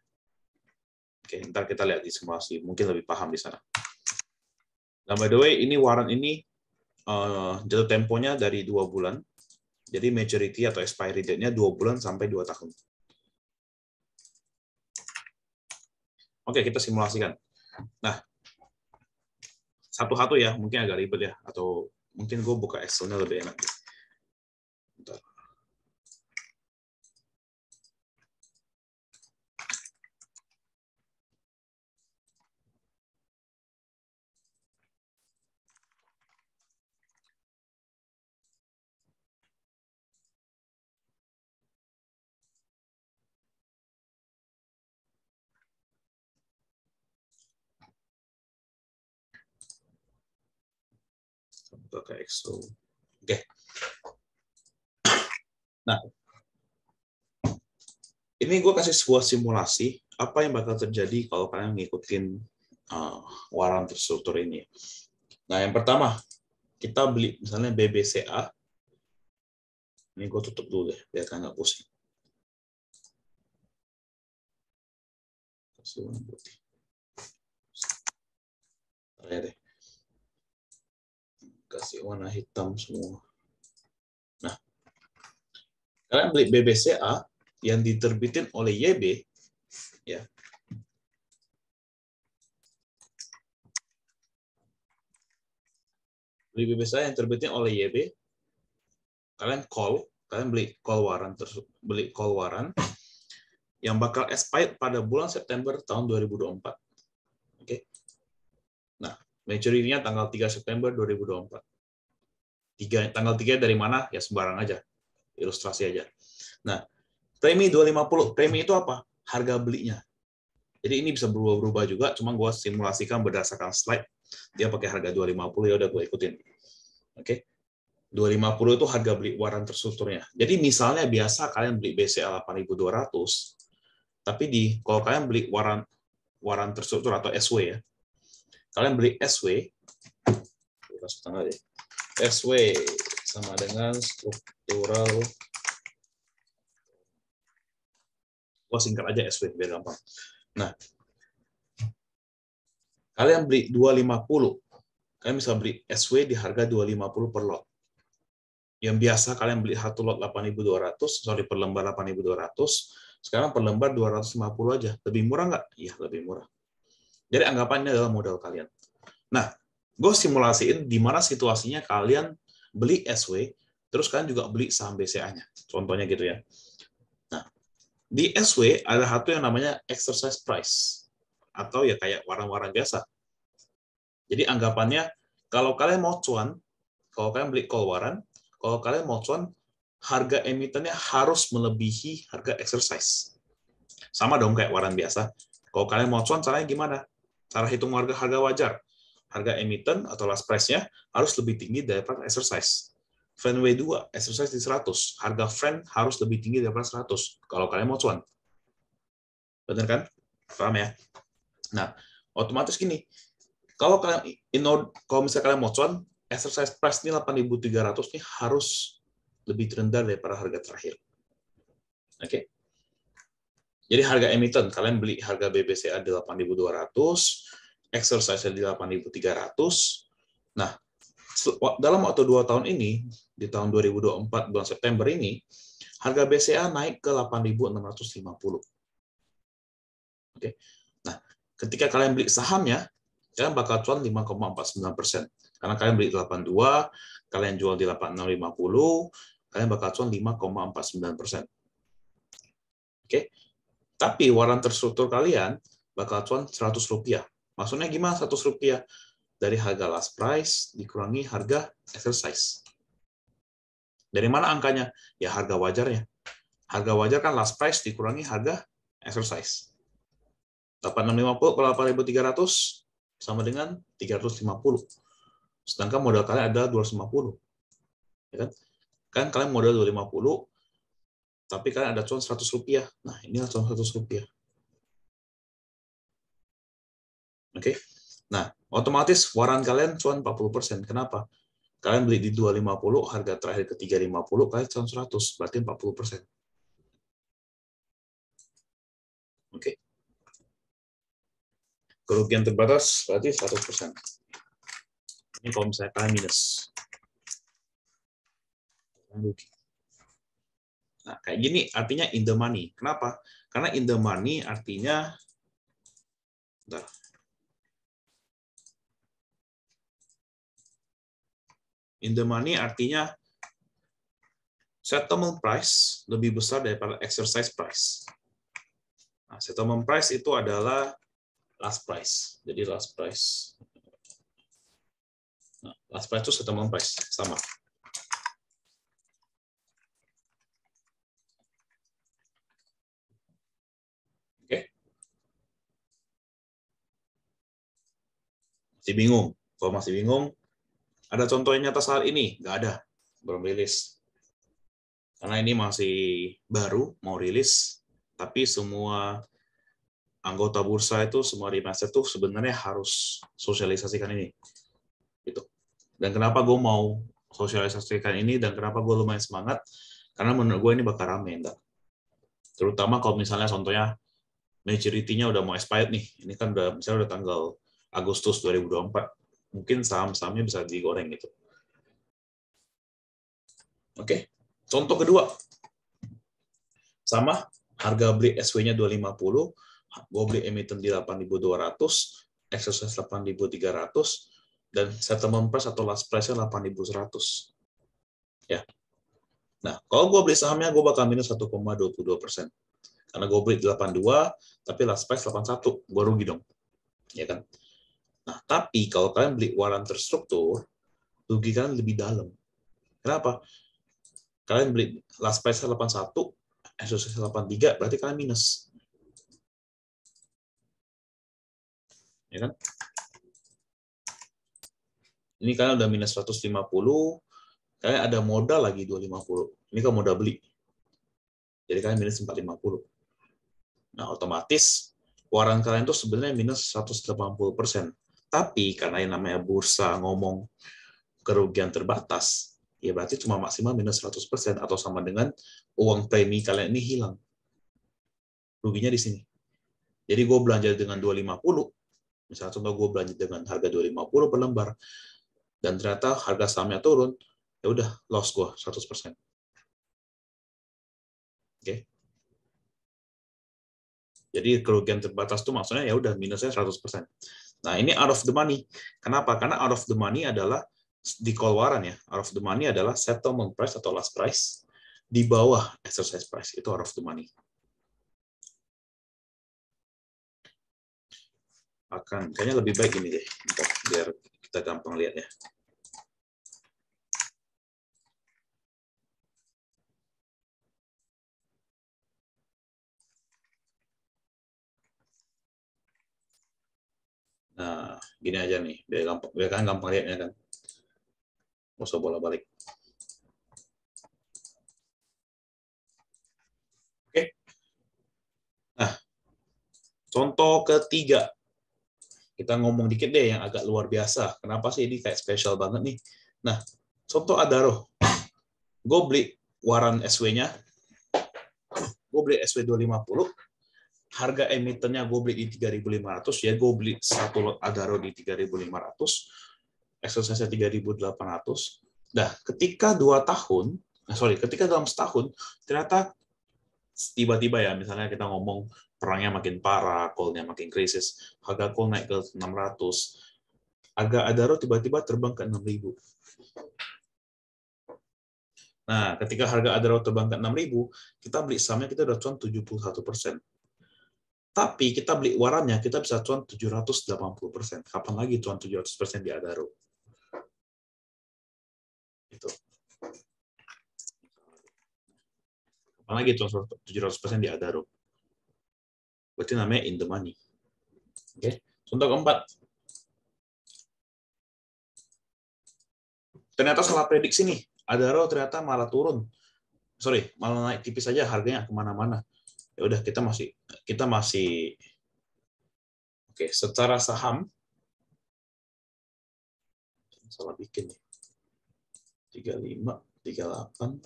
Oke, ntar kita lihat di simulasi, mungkin lebih paham di sana. Nah, by the way, ini waran ini uh, jatuh temponya dari dua bulan, jadi maturity atau expiry date-nya dua bulan sampai dua tahun. Oke, kita simulasikan. Nah, satu-satu ya, mungkin agak ribet ya, atau mungkin gue buka Excel-nya lebih enak. Bentar. atau ke Oke. Nah, ini gue kasih sebuah simulasi apa yang bakal terjadi kalau kalian ngikutin uh, waran terstruktur ini. Nah, yang pertama, kita beli misalnya BBCA. Ini gue tutup dulu deh, biar kalian nggak pusing. Kasih deh kasih warna hitam semua. Nah, kalian beli BBCA yang diterbitin oleh YB, ya. Beli BBCA yang terbitin oleh YB, kalian call, kalian beli call waran, beli call waran yang bakal expired pada bulan September tahun 2024 maturity-nya tanggal 3 September 2024. Tiga, tanggal 3 dari mana? Ya sembarang aja. Ilustrasi aja. Nah, premi 250. Premi itu apa? Harga belinya. Jadi ini bisa berubah ubah juga, cuma gue simulasikan berdasarkan slide. Dia pakai harga 250, ya udah gue ikutin. Oke. Okay? 250 itu harga beli waran terstrukturnya. Jadi misalnya biasa kalian beli BCA 8200, tapi di kalau kalian beli waran waran terstruktur atau SW ya, kalian beli SW SW sama dengan struktural gua singkat aja SW biar gampang nah kalian beli 250 kalian bisa beli SW di harga 250 per lot yang biasa kalian beli satu lot 8.200 sorry per lembar 8.200 sekarang per lembar 250 aja lebih murah nggak? Iya lebih murah jadi anggapannya adalah modal kalian. Nah, gue simulasiin di mana situasinya kalian beli SW, terus kalian juga beli saham BCA-nya. Contohnya gitu ya. Nah, di SW ada satu yang namanya exercise price atau ya kayak warna-warna biasa. Jadi anggapannya kalau kalian mau cuan, kalau kalian beli call waran, kalau kalian mau cuan, harga emitennya harus melebihi harga exercise. Sama dong kayak waran biasa. Kalau kalian mau cuan, caranya gimana? Cara hitung harga harga wajar, harga emiten atau last price-nya harus lebih tinggi daripada exercise. Friend W2, exercise di 100. Harga friend harus lebih tinggi daripada 100. Kalau kalian mau cuan. Benar kan? Paham ya? Nah, otomatis gini. Kalau kalian in order, kalau misalnya kalian mau cuan, exercise price ini 8.300 ini harus lebih rendah daripada harga terakhir. Oke. Okay? Jadi harga emiten kalian beli harga BBCA dua 8.200, exercise di 8.300. Nah, dalam waktu 2 tahun ini di tahun 2024 bulan September ini harga BCA naik ke 8.650. Oke. Nah, ketika kalian beli sahamnya, kalian bakal cuan 5,49%. Karena kalian beli 82, kalian jual di 8650, kalian bakal cuan 5,49%. Oke. Tapi waran terstruktur kalian bakal cuan 100 rupiah. Maksudnya gimana 100 rupiah? Dari harga last price dikurangi harga exercise. Dari mana angkanya? Ya harga wajarnya. Harga wajar kan last price dikurangi harga exercise. 8650 per 8300 sama dengan 350. Sedangkan modal kalian ada 250. Ya kan? kan kalian modal 250, tapi kalian ada cuan 100 rupiah. Nah, ini cuan 100 rupiah. Oke. Okay? Nah, otomatis waran kalian cuan 40%. Kenapa? Kalian beli di 250, harga terakhir ke 350, kalian cuan 100, berarti 40%. Oke. Okay. Kerugian terbatas berarti 100%. Ini kalau misalnya kalian minus. Kalian rugi. Nah, kayak gini artinya in the money. Kenapa? Karena in the money artinya bentar. In the money artinya settlement price lebih besar daripada exercise price. Nah, settlement price itu adalah last price. Jadi last price. Nah, last price itu settlement price sama. masih bingung. Kalau masih bingung, ada contohnya nyata saat ini? Nggak ada, belum rilis. Karena ini masih baru, mau rilis, tapi semua anggota bursa itu, semua di remaster itu sebenarnya harus sosialisasikan ini. Gitu. Dan kenapa gue mau sosialisasikan ini, dan kenapa gue lumayan semangat, karena menurut gue ini bakal rame, enggak? Terutama kalau misalnya contohnya majority-nya udah mau expired nih. Ini kan udah misalnya udah tanggal Agustus 2024 mungkin saham-sahamnya bisa digoreng gitu. Oke, contoh kedua. Sama, harga beli SW-nya 250, gue beli emiten di 8.200, exercise 8.300, dan settlement price atau last price-nya 8.100. Ya. Nah, kalau gue beli sahamnya, gue bakal minus 1,22 persen. Karena gue beli 82, tapi last price 81. Gue rugi dong. Ya kan? Nah, tapi kalau kalian beli waran terstruktur, rugi kalian lebih dalam. Kenapa? Kalian beli last price 81, SOC 83, berarti kalian minus. Ya kan? Ini kalian udah minus 150, kalian ada modal lagi 250. Ini kalau modal beli. Jadi kalian minus 450. Nah, otomatis waran kalian itu sebenarnya minus 180 persen tapi karena yang namanya bursa ngomong kerugian terbatas, ya berarti cuma maksimal minus 100% atau sama dengan uang premi kalian ini hilang. Ruginya di sini. Jadi gue belanja dengan 250, misalnya contoh gue belanja dengan harga 250 per lembar, dan ternyata harga sahamnya turun, ya udah loss gue 100%. Oke. Jadi kerugian terbatas itu maksudnya ya udah minusnya 100%. Nah, ini out of the money. Kenapa? Karena out of the money adalah di keluaran ya. Out of the money adalah settlement price atau last price di bawah exercise price. Itu out of the money. Akan kayaknya lebih baik ini deh, biar kita gampang lihat ya. Nah, gini aja nih, biar gampang, biar ya, kan gampang lihatnya kan. Gak usah bolak-balik. Oke. Nah, contoh ketiga. Kita ngomong dikit deh yang agak luar biasa. Kenapa sih ini kayak spesial banget nih? Nah, contoh ada Adaro. Gue beli waran SW-nya. Gue beli SW 250 harga emitennya gue beli di 3.500 ya gue beli satu lot adaro di 3.500 eksersisnya 3.800 nah ketika dua tahun nah sorry ketika dalam setahun ternyata tiba-tiba ya misalnya kita ngomong perangnya makin parah, kolnya makin krisis, harga kol naik ke 600, harga Adaro tiba-tiba terbang ke 6000. Nah, ketika harga Adaro terbang ke 6000, kita beli sahamnya kita udah cuan 71%. persen. Tapi kita beli warannya, kita bisa cuan 780%. Kapan lagi cuan 700% di Adaro? Itu. Kapan lagi cuan 700% di Adaro? Berarti namanya in the money. Oke. Okay. Contoh keempat. Ternyata salah prediksi nih. Adaro ternyata malah turun. Sorry, malah naik tipis saja harganya kemana-mana ya udah kita masih kita masih oke okay, secara saham salah bikin nih 35 38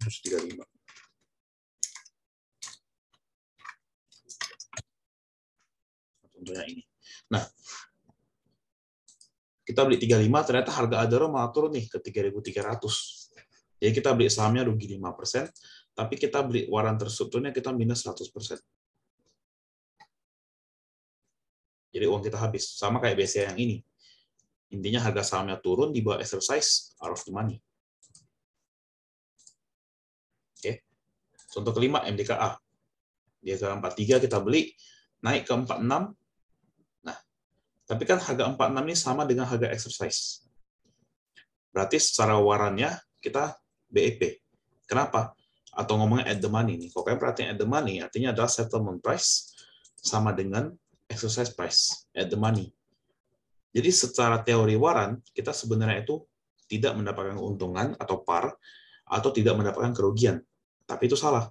terus 35 contohnya ini. Nah, kita beli 35 ternyata harga Adoro malah turun nih ke 3.300 ya kita beli sahamnya rugi 5%, tapi kita beli waran terstrukturnya kita minus 100%. Jadi uang kita habis. Sama kayak BCA yang ini. Intinya harga sahamnya turun di bawah exercise out of the money. Oke. Contoh kelima MDKA. Dia ke 43 kita beli, naik ke 46. Nah, tapi kan harga 46 ini sama dengan harga exercise. Berarti secara warannya kita BEP. Kenapa? Atau ngomongnya at the money nih. Kalau kalian perhatiin at the money, artinya adalah settlement price sama dengan exercise price, at the money. Jadi secara teori waran, kita sebenarnya itu tidak mendapatkan keuntungan atau par, atau tidak mendapatkan kerugian. Tapi itu salah.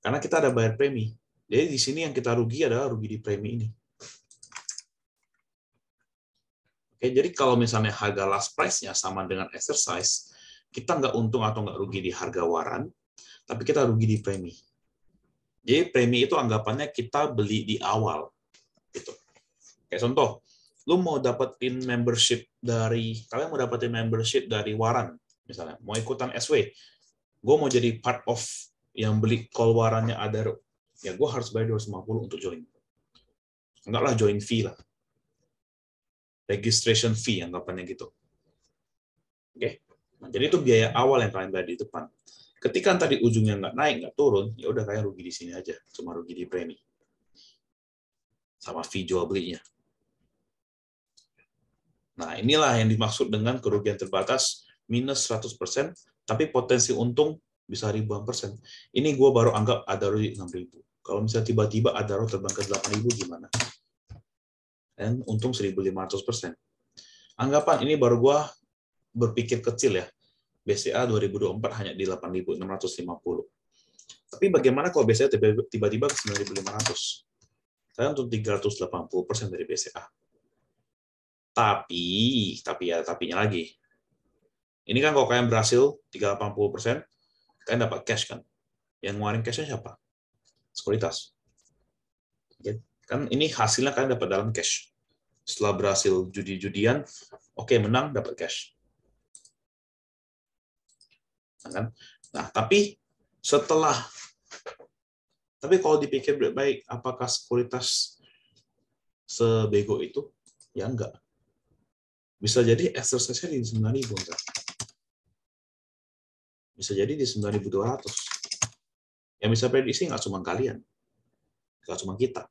Karena kita ada bayar premi. Jadi di sini yang kita rugi adalah rugi di premi ini. Oke, jadi kalau misalnya harga last price-nya sama dengan exercise, kita nggak untung atau nggak rugi di harga waran, tapi kita rugi di premi. Jadi premi itu anggapannya kita beli di awal. Gitu. Kayak contoh, lu mau dapetin membership dari, kalian mau dapetin membership dari waran, misalnya, mau ikutan SW, gue mau jadi part of yang beli call warannya ada, ya gue harus bayar 250 untuk join. Enggak lah, join fee lah. Registration fee, anggapannya gitu. Oke. Okay Nah, jadi itu biaya awal yang kalian bayar di depan. Ketika tadi ujungnya nggak naik, nggak turun, ya udah kalian rugi di sini aja, cuma rugi di premi. Sama fee jual belinya. Nah, inilah yang dimaksud dengan kerugian terbatas minus 100%, tapi potensi untung bisa ribuan persen. Ini gue baru anggap ada rugi 6.000. Kalau misalnya tiba-tiba ada rugi terbang ke 8.000 gimana? Dan untung 1.500 persen. Anggapan ini baru gue berpikir kecil ya. BCA 2024 hanya di 8.650. Tapi bagaimana kalau BCA tiba-tiba ke 9.500? Saya untuk 380% dari BCA. Tapi, tapi ya, tapinya lagi. Ini kan kalau kalian berhasil 380%, kalian dapat cash kan? Yang ngeluarin cashnya siapa? Sekuritas. Kan ini hasilnya kalian dapat dalam cash. Setelah berhasil judi-judian, oke okay, menang, dapat cash Nah, kan? nah, tapi setelah tapi kalau dipikir baik-baik, apakah sekuritas sebego itu? Ya enggak. Bisa jadi exercise-nya di 9.000, enggak? Bisa jadi di 9.200. Yang bisa prediksi nggak cuma kalian. Nggak cuma kita.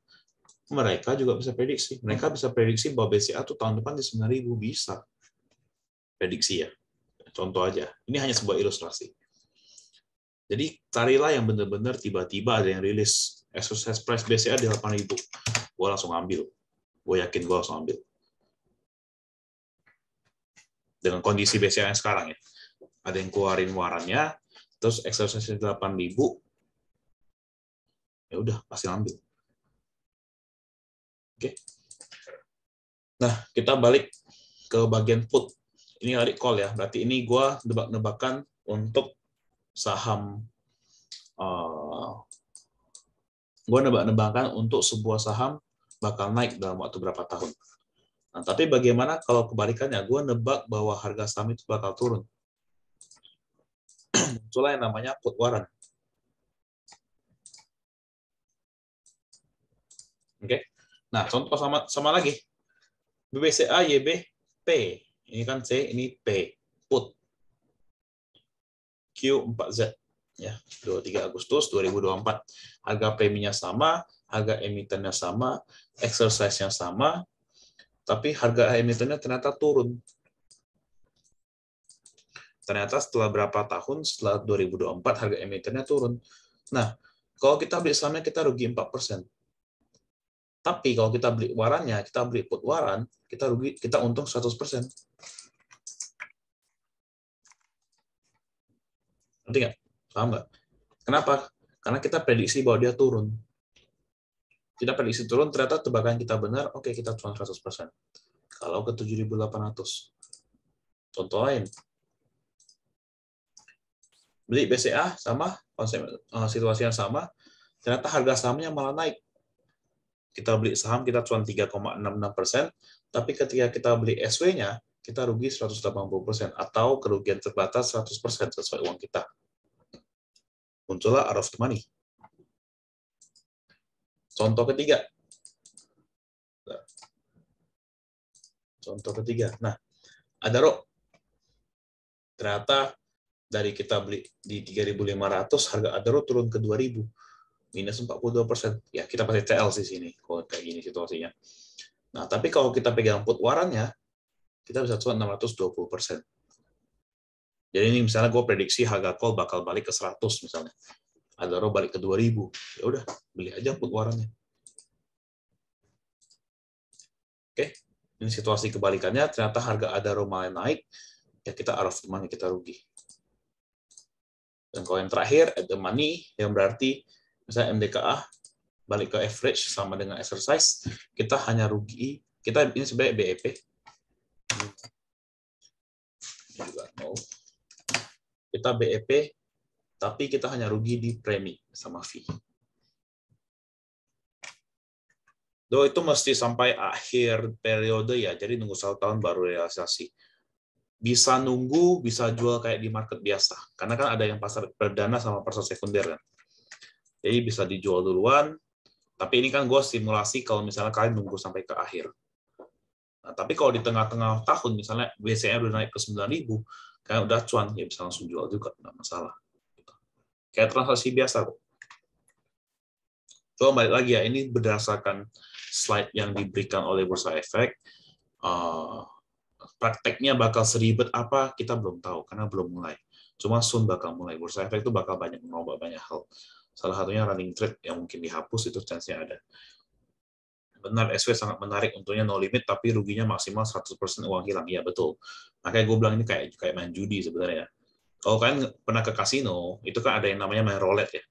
Mereka juga bisa prediksi. Mereka bisa prediksi bahwa BCA tuh tahun depan di 9.000 bisa. Prediksi ya. Contoh aja, ini hanya sebuah ilustrasi. Jadi carilah yang benar-benar tiba-tiba ada yang rilis exercise price BCA di 8000. Gue langsung ambil. Gue yakin gue langsung ambil. Dengan kondisi BCA yang sekarang ya. Ada yang keluarin warannya, terus exercise 8000. Ya udah, pasti ambil. Oke. Nah, kita balik ke bagian put ini hari call ya berarti ini gue nebak-nebakan untuk saham uh, eh, gue nebak nebakan untuk sebuah saham bakal naik dalam waktu berapa tahun nah tapi bagaimana kalau kebalikannya gue nebak bahwa harga saham itu bakal turun muncul *clears throat* yang namanya put warrant oke okay? nah contoh sama sama lagi BBCA YB P ini kan C, ini P, put. Q4Z. Ya, 23 Agustus 2024. Harga nya sama, harga emitennya sama, exercise-nya sama, tapi harga emitennya ternyata turun. Ternyata setelah berapa tahun, setelah 2024, harga emitennya turun. Nah, kalau kita beli sahamnya, kita rugi 4%. Tapi kalau kita beli warannya, kita beli put waran, kita rugi, kita untung 100%. Nanti nggak? Paham nggak? Kenapa? Karena kita prediksi bahwa dia turun. Kita prediksi turun, ternyata tebakan kita benar, oke okay, kita turun 100%. Kalau ke 7.800. Contoh lain. Beli BCA sama, konsep eh, situasi yang sama, ternyata harga sahamnya malah naik kita beli saham kita cuan 3,66 persen, tapi ketika kita beli SW-nya, kita rugi 180 persen atau kerugian terbatas 100 persen sesuai uang kita. Muncullah out of money. Contoh ketiga. Contoh ketiga. Nah, ada roh. Ternyata dari kita beli di 3.500 harga adaro turun ke 2.000 minus 42 persen. Ya, kita pasti CL di sini, kalau kayak gini situasinya. Nah, tapi kalau kita pegang put warannya, kita bisa cuma 620 persen. Jadi ini misalnya gue prediksi harga call bakal balik ke 100 misalnya. Ada roh balik ke 2000. Ya udah, beli aja put warannya. Oke, ini situasi kebalikannya. Ternyata harga ada roh malah naik. Ya kita out of kita rugi. Dan kalau yang terakhir, ada money, yang berarti misalnya MDKA balik ke average sama dengan exercise, kita hanya rugi, kita ini sebenarnya BEP. Kita BEP, tapi kita hanya rugi di premi sama fee. Do itu mesti sampai akhir periode ya, jadi nunggu satu tahun baru realisasi. Bisa nunggu, bisa jual kayak di market biasa. Karena kan ada yang pasar perdana sama pasar sekunder kan. Jadi bisa dijual duluan, tapi ini kan gue simulasi kalau misalnya kalian nunggu sampai ke akhir. Nah, tapi kalau di tengah-tengah tahun, misalnya BCA udah naik ke 9.000, kalian udah cuan, ya bisa langsung jual juga, tidak masalah. Kayak transaksi biasa kok. Coba balik lagi ya, ini berdasarkan slide yang diberikan oleh Bursa Efek. Eh, prakteknya bakal seribet apa, kita belum tahu, karena belum mulai. Cuma soon bakal mulai. Bursa Efek itu bakal banyak mengubah banyak hal. Salah satunya running trade yang mungkin dihapus itu chance-nya ada. Benar, SW sangat menarik untungnya no limit tapi ruginya maksimal 100% uang hilang. Iya, betul. Makanya gue bilang ini kayak kayak main judi sebenarnya. Ya. Kalau kalian pernah ke kasino, itu kan ada yang namanya main roulette ya.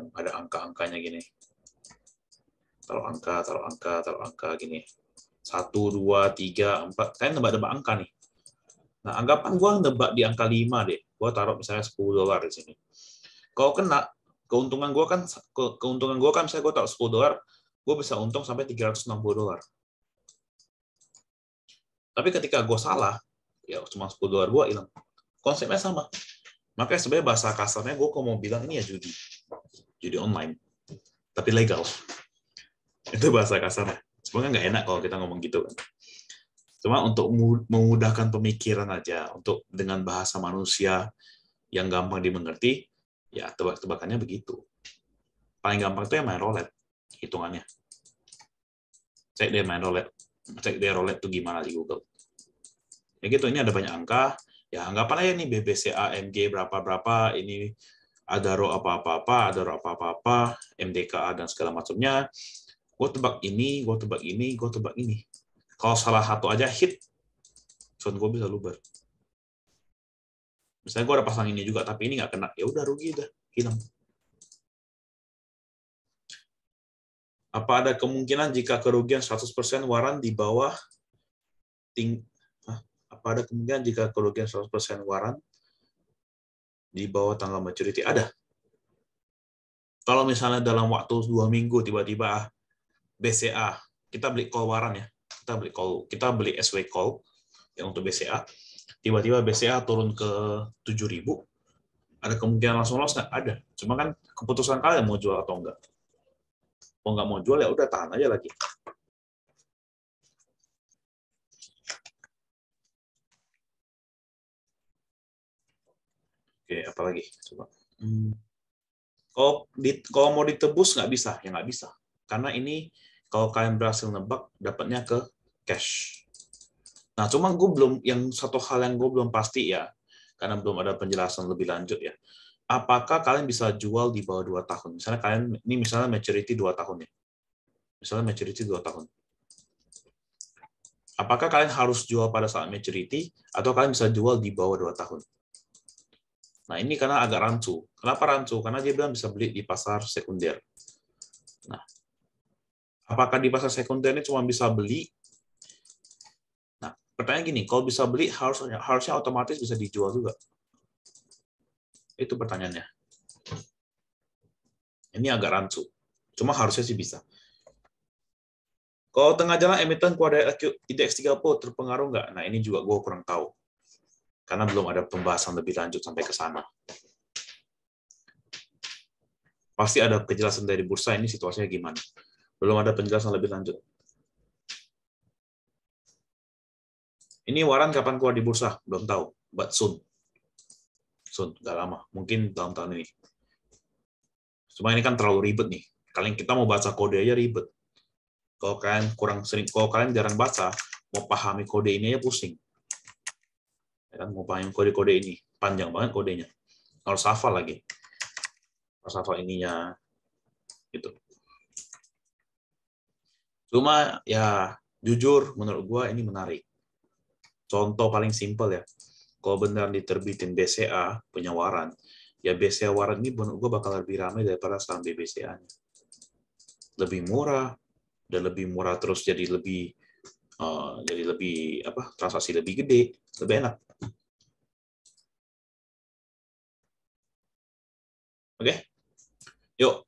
Yang ada angka-angkanya gini. Taruh angka, taruh angka, taruh angka gini. Satu, dua, tiga, empat. Kalian nebak-nebak angka nih. Nah, anggapan gue nebak di angka lima deh. Gue taruh misalnya 10 dolar di sini. Kalau kena, keuntungan gue kan keuntungan gue kan misalnya gue taruh 10 dolar gue bisa untung sampai 360 dolar tapi ketika gue salah ya cuma 10 dolar gue hilang konsepnya sama makanya sebenarnya bahasa kasarnya gue kok mau bilang ini ya judi judi online tapi legal itu bahasa kasarnya sebenarnya nggak enak kalau kita ngomong gitu kan cuma untuk memudahkan pemikiran aja untuk dengan bahasa manusia yang gampang dimengerti Ya, tebak-tebakannya begitu. Paling gampang itu yang main roulette, hitungannya. Cek deh main roulette. Cek deh roulette tuh gimana di Google. Ya gitu, ini ada banyak angka. Ya, anggapan aja nih BBCA, MG, berapa-berapa, ini ada ro apa-apa-apa, ada ro apa-apa-apa, MDKA, dan segala macamnya. Gue tebak ini, gue tebak ini, gue tebak ini. Kalau salah satu aja hit, soalnya gue bisa luber misalnya gue udah pasang ini juga tapi ini nggak kena ya udah rugi dah hilang apa ada kemungkinan jika kerugian 100% waran di bawah ting apa ada kemungkinan jika kerugian 100% waran di bawah tanggal maturity ada kalau misalnya dalam waktu dua minggu tiba-tiba ah, BCA kita beli call waran ya kita beli call kita beli SW call yang untuk BCA tiba-tiba BCA turun ke 7.000, ada kemungkinan langsung loss nggak? Ada. Cuma kan keputusan kalian mau jual atau enggak. Mau nggak mau jual ya udah tahan aja lagi. Oke, apalagi? Coba. Hmm. Kalau, di, kalau mau ditebus nggak bisa, ya nggak bisa. Karena ini kalau kalian berhasil nebak, dapatnya ke cash. Nah, cuma gue belum yang satu hal yang gue belum pasti ya, karena belum ada penjelasan lebih lanjut ya. Apakah kalian bisa jual di bawah dua tahun? Misalnya kalian ini misalnya maturity dua tahun ya. Misalnya maturity dua tahun. Apakah kalian harus jual pada saat maturity atau kalian bisa jual di bawah dua tahun? Nah, ini karena agak rancu. Kenapa rancu? Karena dia bilang bisa beli di pasar sekunder. Nah, apakah di pasar sekunder ini cuma bisa beli pertanyaan gini, kalau bisa beli harusnya harusnya otomatis bisa dijual juga. Itu pertanyaannya. Ini agak rancu. Cuma harusnya sih bisa. Kalau tengah jalan emiten kuadrat IDX 30 terpengaruh nggak? Nah ini juga gue kurang tahu. Karena belum ada pembahasan lebih lanjut sampai ke sana. Pasti ada kejelasan dari bursa ini situasinya gimana. Belum ada penjelasan lebih lanjut. Ini waran kapan keluar di bursa? Belum tahu, but soon. Soon, nggak lama. Mungkin tahun tahun ini. Cuma ini kan terlalu ribet nih. Kalian kita mau baca kode aja ribet. Kalau kalian kurang sering, kalau kalian jarang baca, mau pahami kode ini aja pusing. Ya kan, mau pahami kode-kode ini. Panjang banget kodenya. Harus hafal lagi. Harus hafal ininya. Gitu. Cuma ya jujur menurut gua ini menarik. Contoh paling simpel ya, kalau benar diterbitin BCA punya waran, ya BCA waran ini menurut gue bakal lebih ramai daripada saham BBCA-nya. Lebih murah, dan lebih murah terus jadi lebih uh, jadi lebih apa transaksi lebih gede, lebih enak. Oke, okay? yuk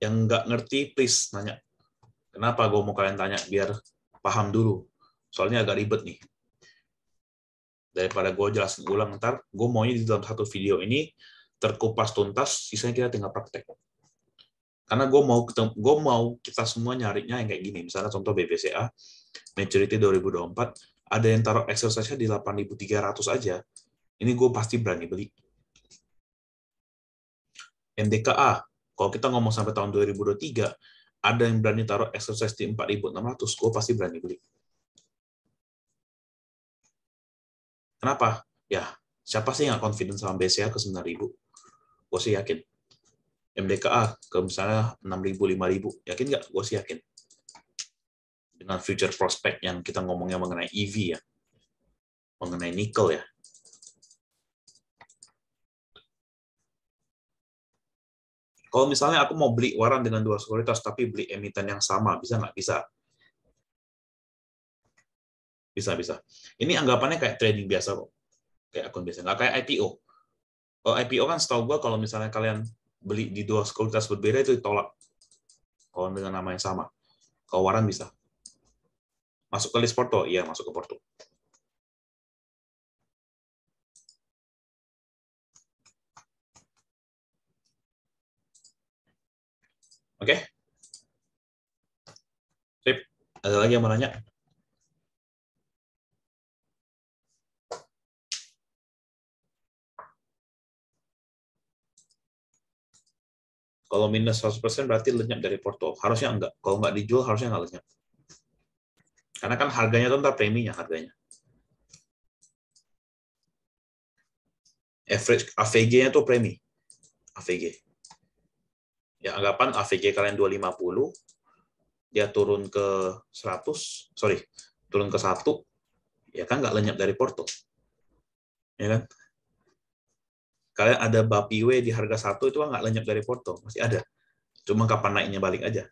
yang nggak ngerti please nanya. Kenapa gue mau kalian tanya biar paham dulu. Soalnya agak ribet nih daripada gue jelasin ulang ntar gue maunya di dalam satu video ini terkupas tuntas sisanya kita tinggal praktek karena gue mau gue mau kita semua nyarinya yang kayak gini misalnya contoh BBCA maturity 2024 ada yang taruh exercise-nya di 8.300 aja ini gue pasti berani beli MDKA kalau kita ngomong sampai tahun 2023 ada yang berani taruh exercise di 4.600 gue pasti berani beli Kenapa? Ya, siapa sih yang confident sama BCA ke 9.000? Gue sih yakin. MDKA ke misalnya 6.000, 5.000. Yakin nggak? Gue sih yakin. Dengan future prospect yang kita ngomongnya mengenai EV ya. Mengenai nikel ya. Kalau misalnya aku mau beli waran dengan dua sekuritas tapi beli emiten yang sama, bisa nggak? Bisa bisa bisa ini anggapannya kayak trading biasa kok kayak akun biasa nggak kayak IPO oh IPO kan setahu gue kalau misalnya kalian beli di dua sekuritas berbeda itu ditolak kalau dengan nama yang sama kalau waran bisa masuk ke list porto iya masuk ke porto Oke? Okay? Sip. Ada lagi yang mau nanya? Kalau minus 100% berarti lenyap dari portfolio. Harusnya enggak. Kalau enggak dijual, harusnya enggak lenyap. Karena kan harganya itu ntar preminya harganya. Average AVG-nya tuh premi. AVG. Ya, anggapan AVG kalian 250, dia turun ke 100, sorry, turun ke 1, ya kan nggak lenyap dari Porto. Ya kan? kalian ada Bapiwe di harga satu itu kan nggak lenyap dari Porto, masih ada. Cuma kapan naiknya balik aja.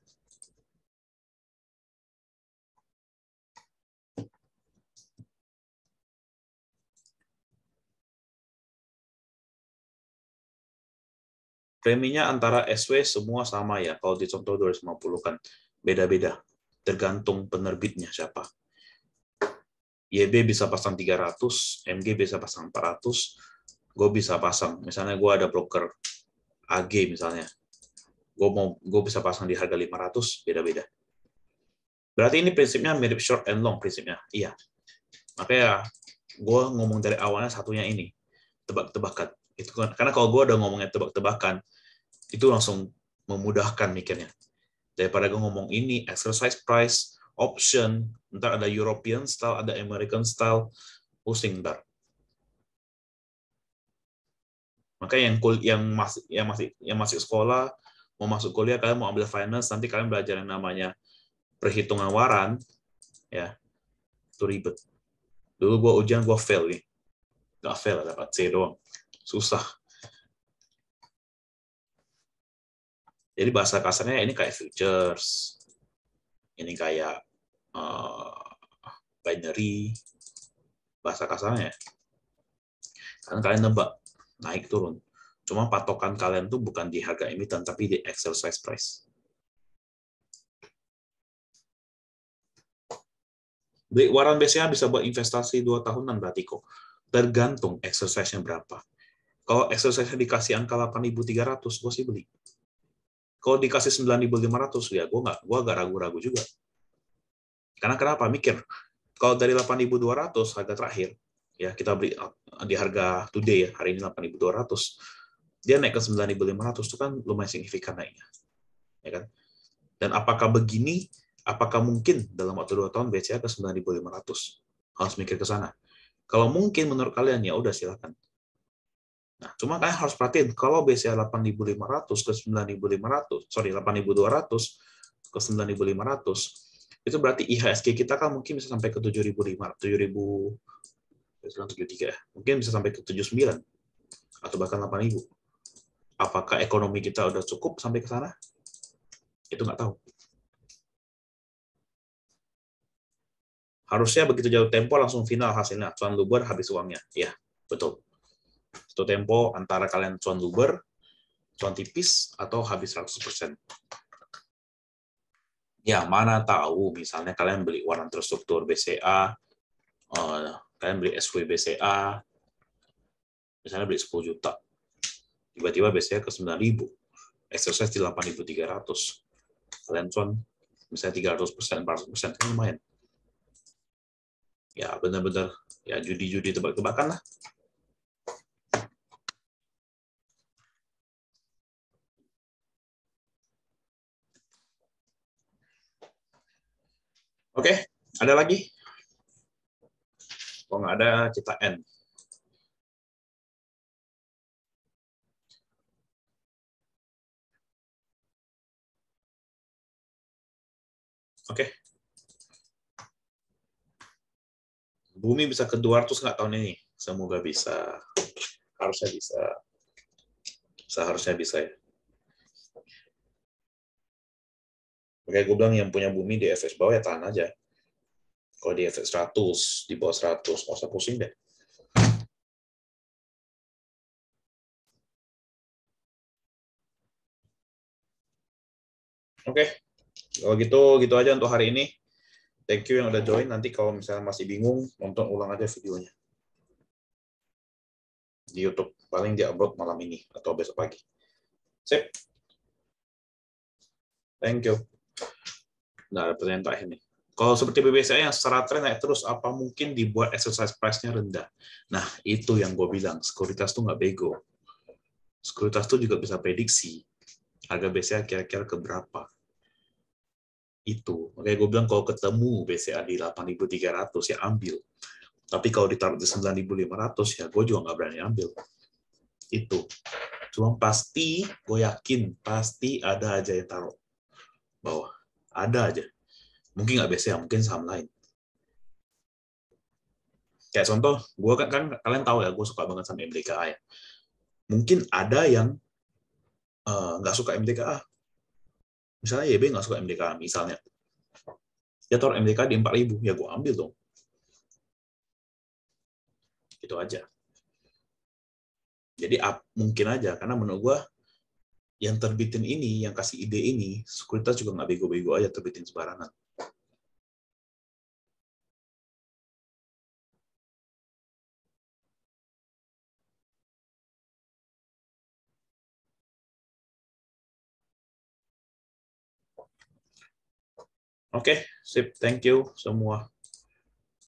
Preminya antara SW semua sama ya, kalau di dicontoh 250 kan. Beda-beda, tergantung penerbitnya siapa. YB bisa pasang 300, MG bisa pasang 400, gue bisa pasang misalnya gue ada broker AG misalnya gue mau gue bisa pasang di harga 500 beda-beda berarti ini prinsipnya mirip short and long prinsipnya iya makanya gue ngomong dari awalnya satunya ini tebak-tebakan itu kan karena kalau gue udah ngomongnya tebak-tebakan itu langsung memudahkan mikirnya daripada gue ngomong ini exercise price option ntar ada European style ada American style pusing ntar Makanya yang kul yang masih yang masih yang masih sekolah mau masuk kuliah kalian mau ambil finance nanti kalian belajar yang namanya perhitungan waran ya itu ribet. Dulu gua ujian gua fail nih, gak fail dapat C doang, susah. Jadi bahasa kasarnya ini kayak futures, ini kayak uh, binary, bahasa kasarnya. Kan kalian nebak naik turun. Cuma patokan kalian tuh bukan di harga emiten, tapi di exercise price. Beli waran BCA bisa buat investasi dua tahunan berarti kok. Tergantung exercise-nya berapa. Kalau exercise-nya dikasih angka 8.300, gue sih beli. Kalau dikasih 9.500, ya gue nggak, gue agak ragu-ragu juga. Karena kenapa? Mikir, kalau dari 8.200 harga terakhir, ya kita beli uh, di harga today ya hari ini 8.200 dia naik ke 9.500 itu kan lumayan signifikan naiknya ya kan dan apakah begini apakah mungkin dalam waktu dua tahun BCA ke 9.500 harus mikir ke sana kalau mungkin menurut kalian ya udah silakan Nah, cuma kalian harus perhatiin kalau BCA 8.500 ke 9.500, sorry 8.200 ke 9.500, itu berarti IHSG kita kan mungkin bisa sampai ke 7.500, 7.000 73 ya. mungkin bisa sampai ke 79 atau bahkan 8000 apakah ekonomi kita sudah cukup sampai ke sana itu nggak tahu harusnya begitu jauh tempo langsung final hasilnya cuan luber habis uangnya ya betul itu tempo antara kalian cuan luber cuan tipis atau habis 100% ya mana tahu misalnya kalian beli warna terstruktur BCA uh, eh, kalian beli SWBCA, misalnya beli 10 juta, tiba-tiba BCA ke 9 ribu, exercise di 8.300, kalian cuan misalnya 300 persen, 400 persen, kan lumayan. Ya benar-benar ya judi-judi tebak-tebakan lah. Oke, okay, ada lagi? Kalau nggak ada, kita end. Oke. Okay. Bumi bisa ke 200 nggak tahun ini? Semoga bisa. Harusnya bisa. Seharusnya bisa ya. Oke, gue bilang yang punya bumi di FS bawah ya tahan aja. Kalau di efek 100, di bawah 100, nggak usah pusing deh. Oke, okay. kalau gitu gitu aja untuk hari ini. Thank you yang udah join. Nanti kalau misalnya masih bingung, nonton ulang aja videonya di YouTube. Paling diupload malam ini atau besok pagi. Sip. Thank you. Nah, ada pertanyaan terakhir nih. Kalau seperti BBCA yang secara tren naik terus, apa mungkin dibuat exercise price-nya rendah? Nah, itu yang gue bilang. Sekuritas tuh nggak bego. Sekuritas tuh juga bisa prediksi harga BCA kira-kira ke berapa. Itu. oke gue bilang kalau ketemu BCA di 8.300, ya ambil. Tapi kalau ditaruh di 9.500, ya gue juga nggak berani ambil. Itu. Cuma pasti, gue yakin, pasti ada aja yang taruh. Bawah. Ada aja mungkin nggak BCA ya, mungkin saham lain kayak contoh gue kan, kan kalian tahu ya gue suka banget sama MDKA ya mungkin ada yang nggak uh, eh, suka MDKA misalnya YB nggak suka MDKA misalnya ya tor MDKA di 4000 ya gue ambil dong itu aja jadi up, mungkin aja karena menurut gue yang terbitin ini, yang kasih ide ini, sekuritas juga nggak bego-bego aja terbitin sembarangan. Oke, okay, sip. Thank you semua.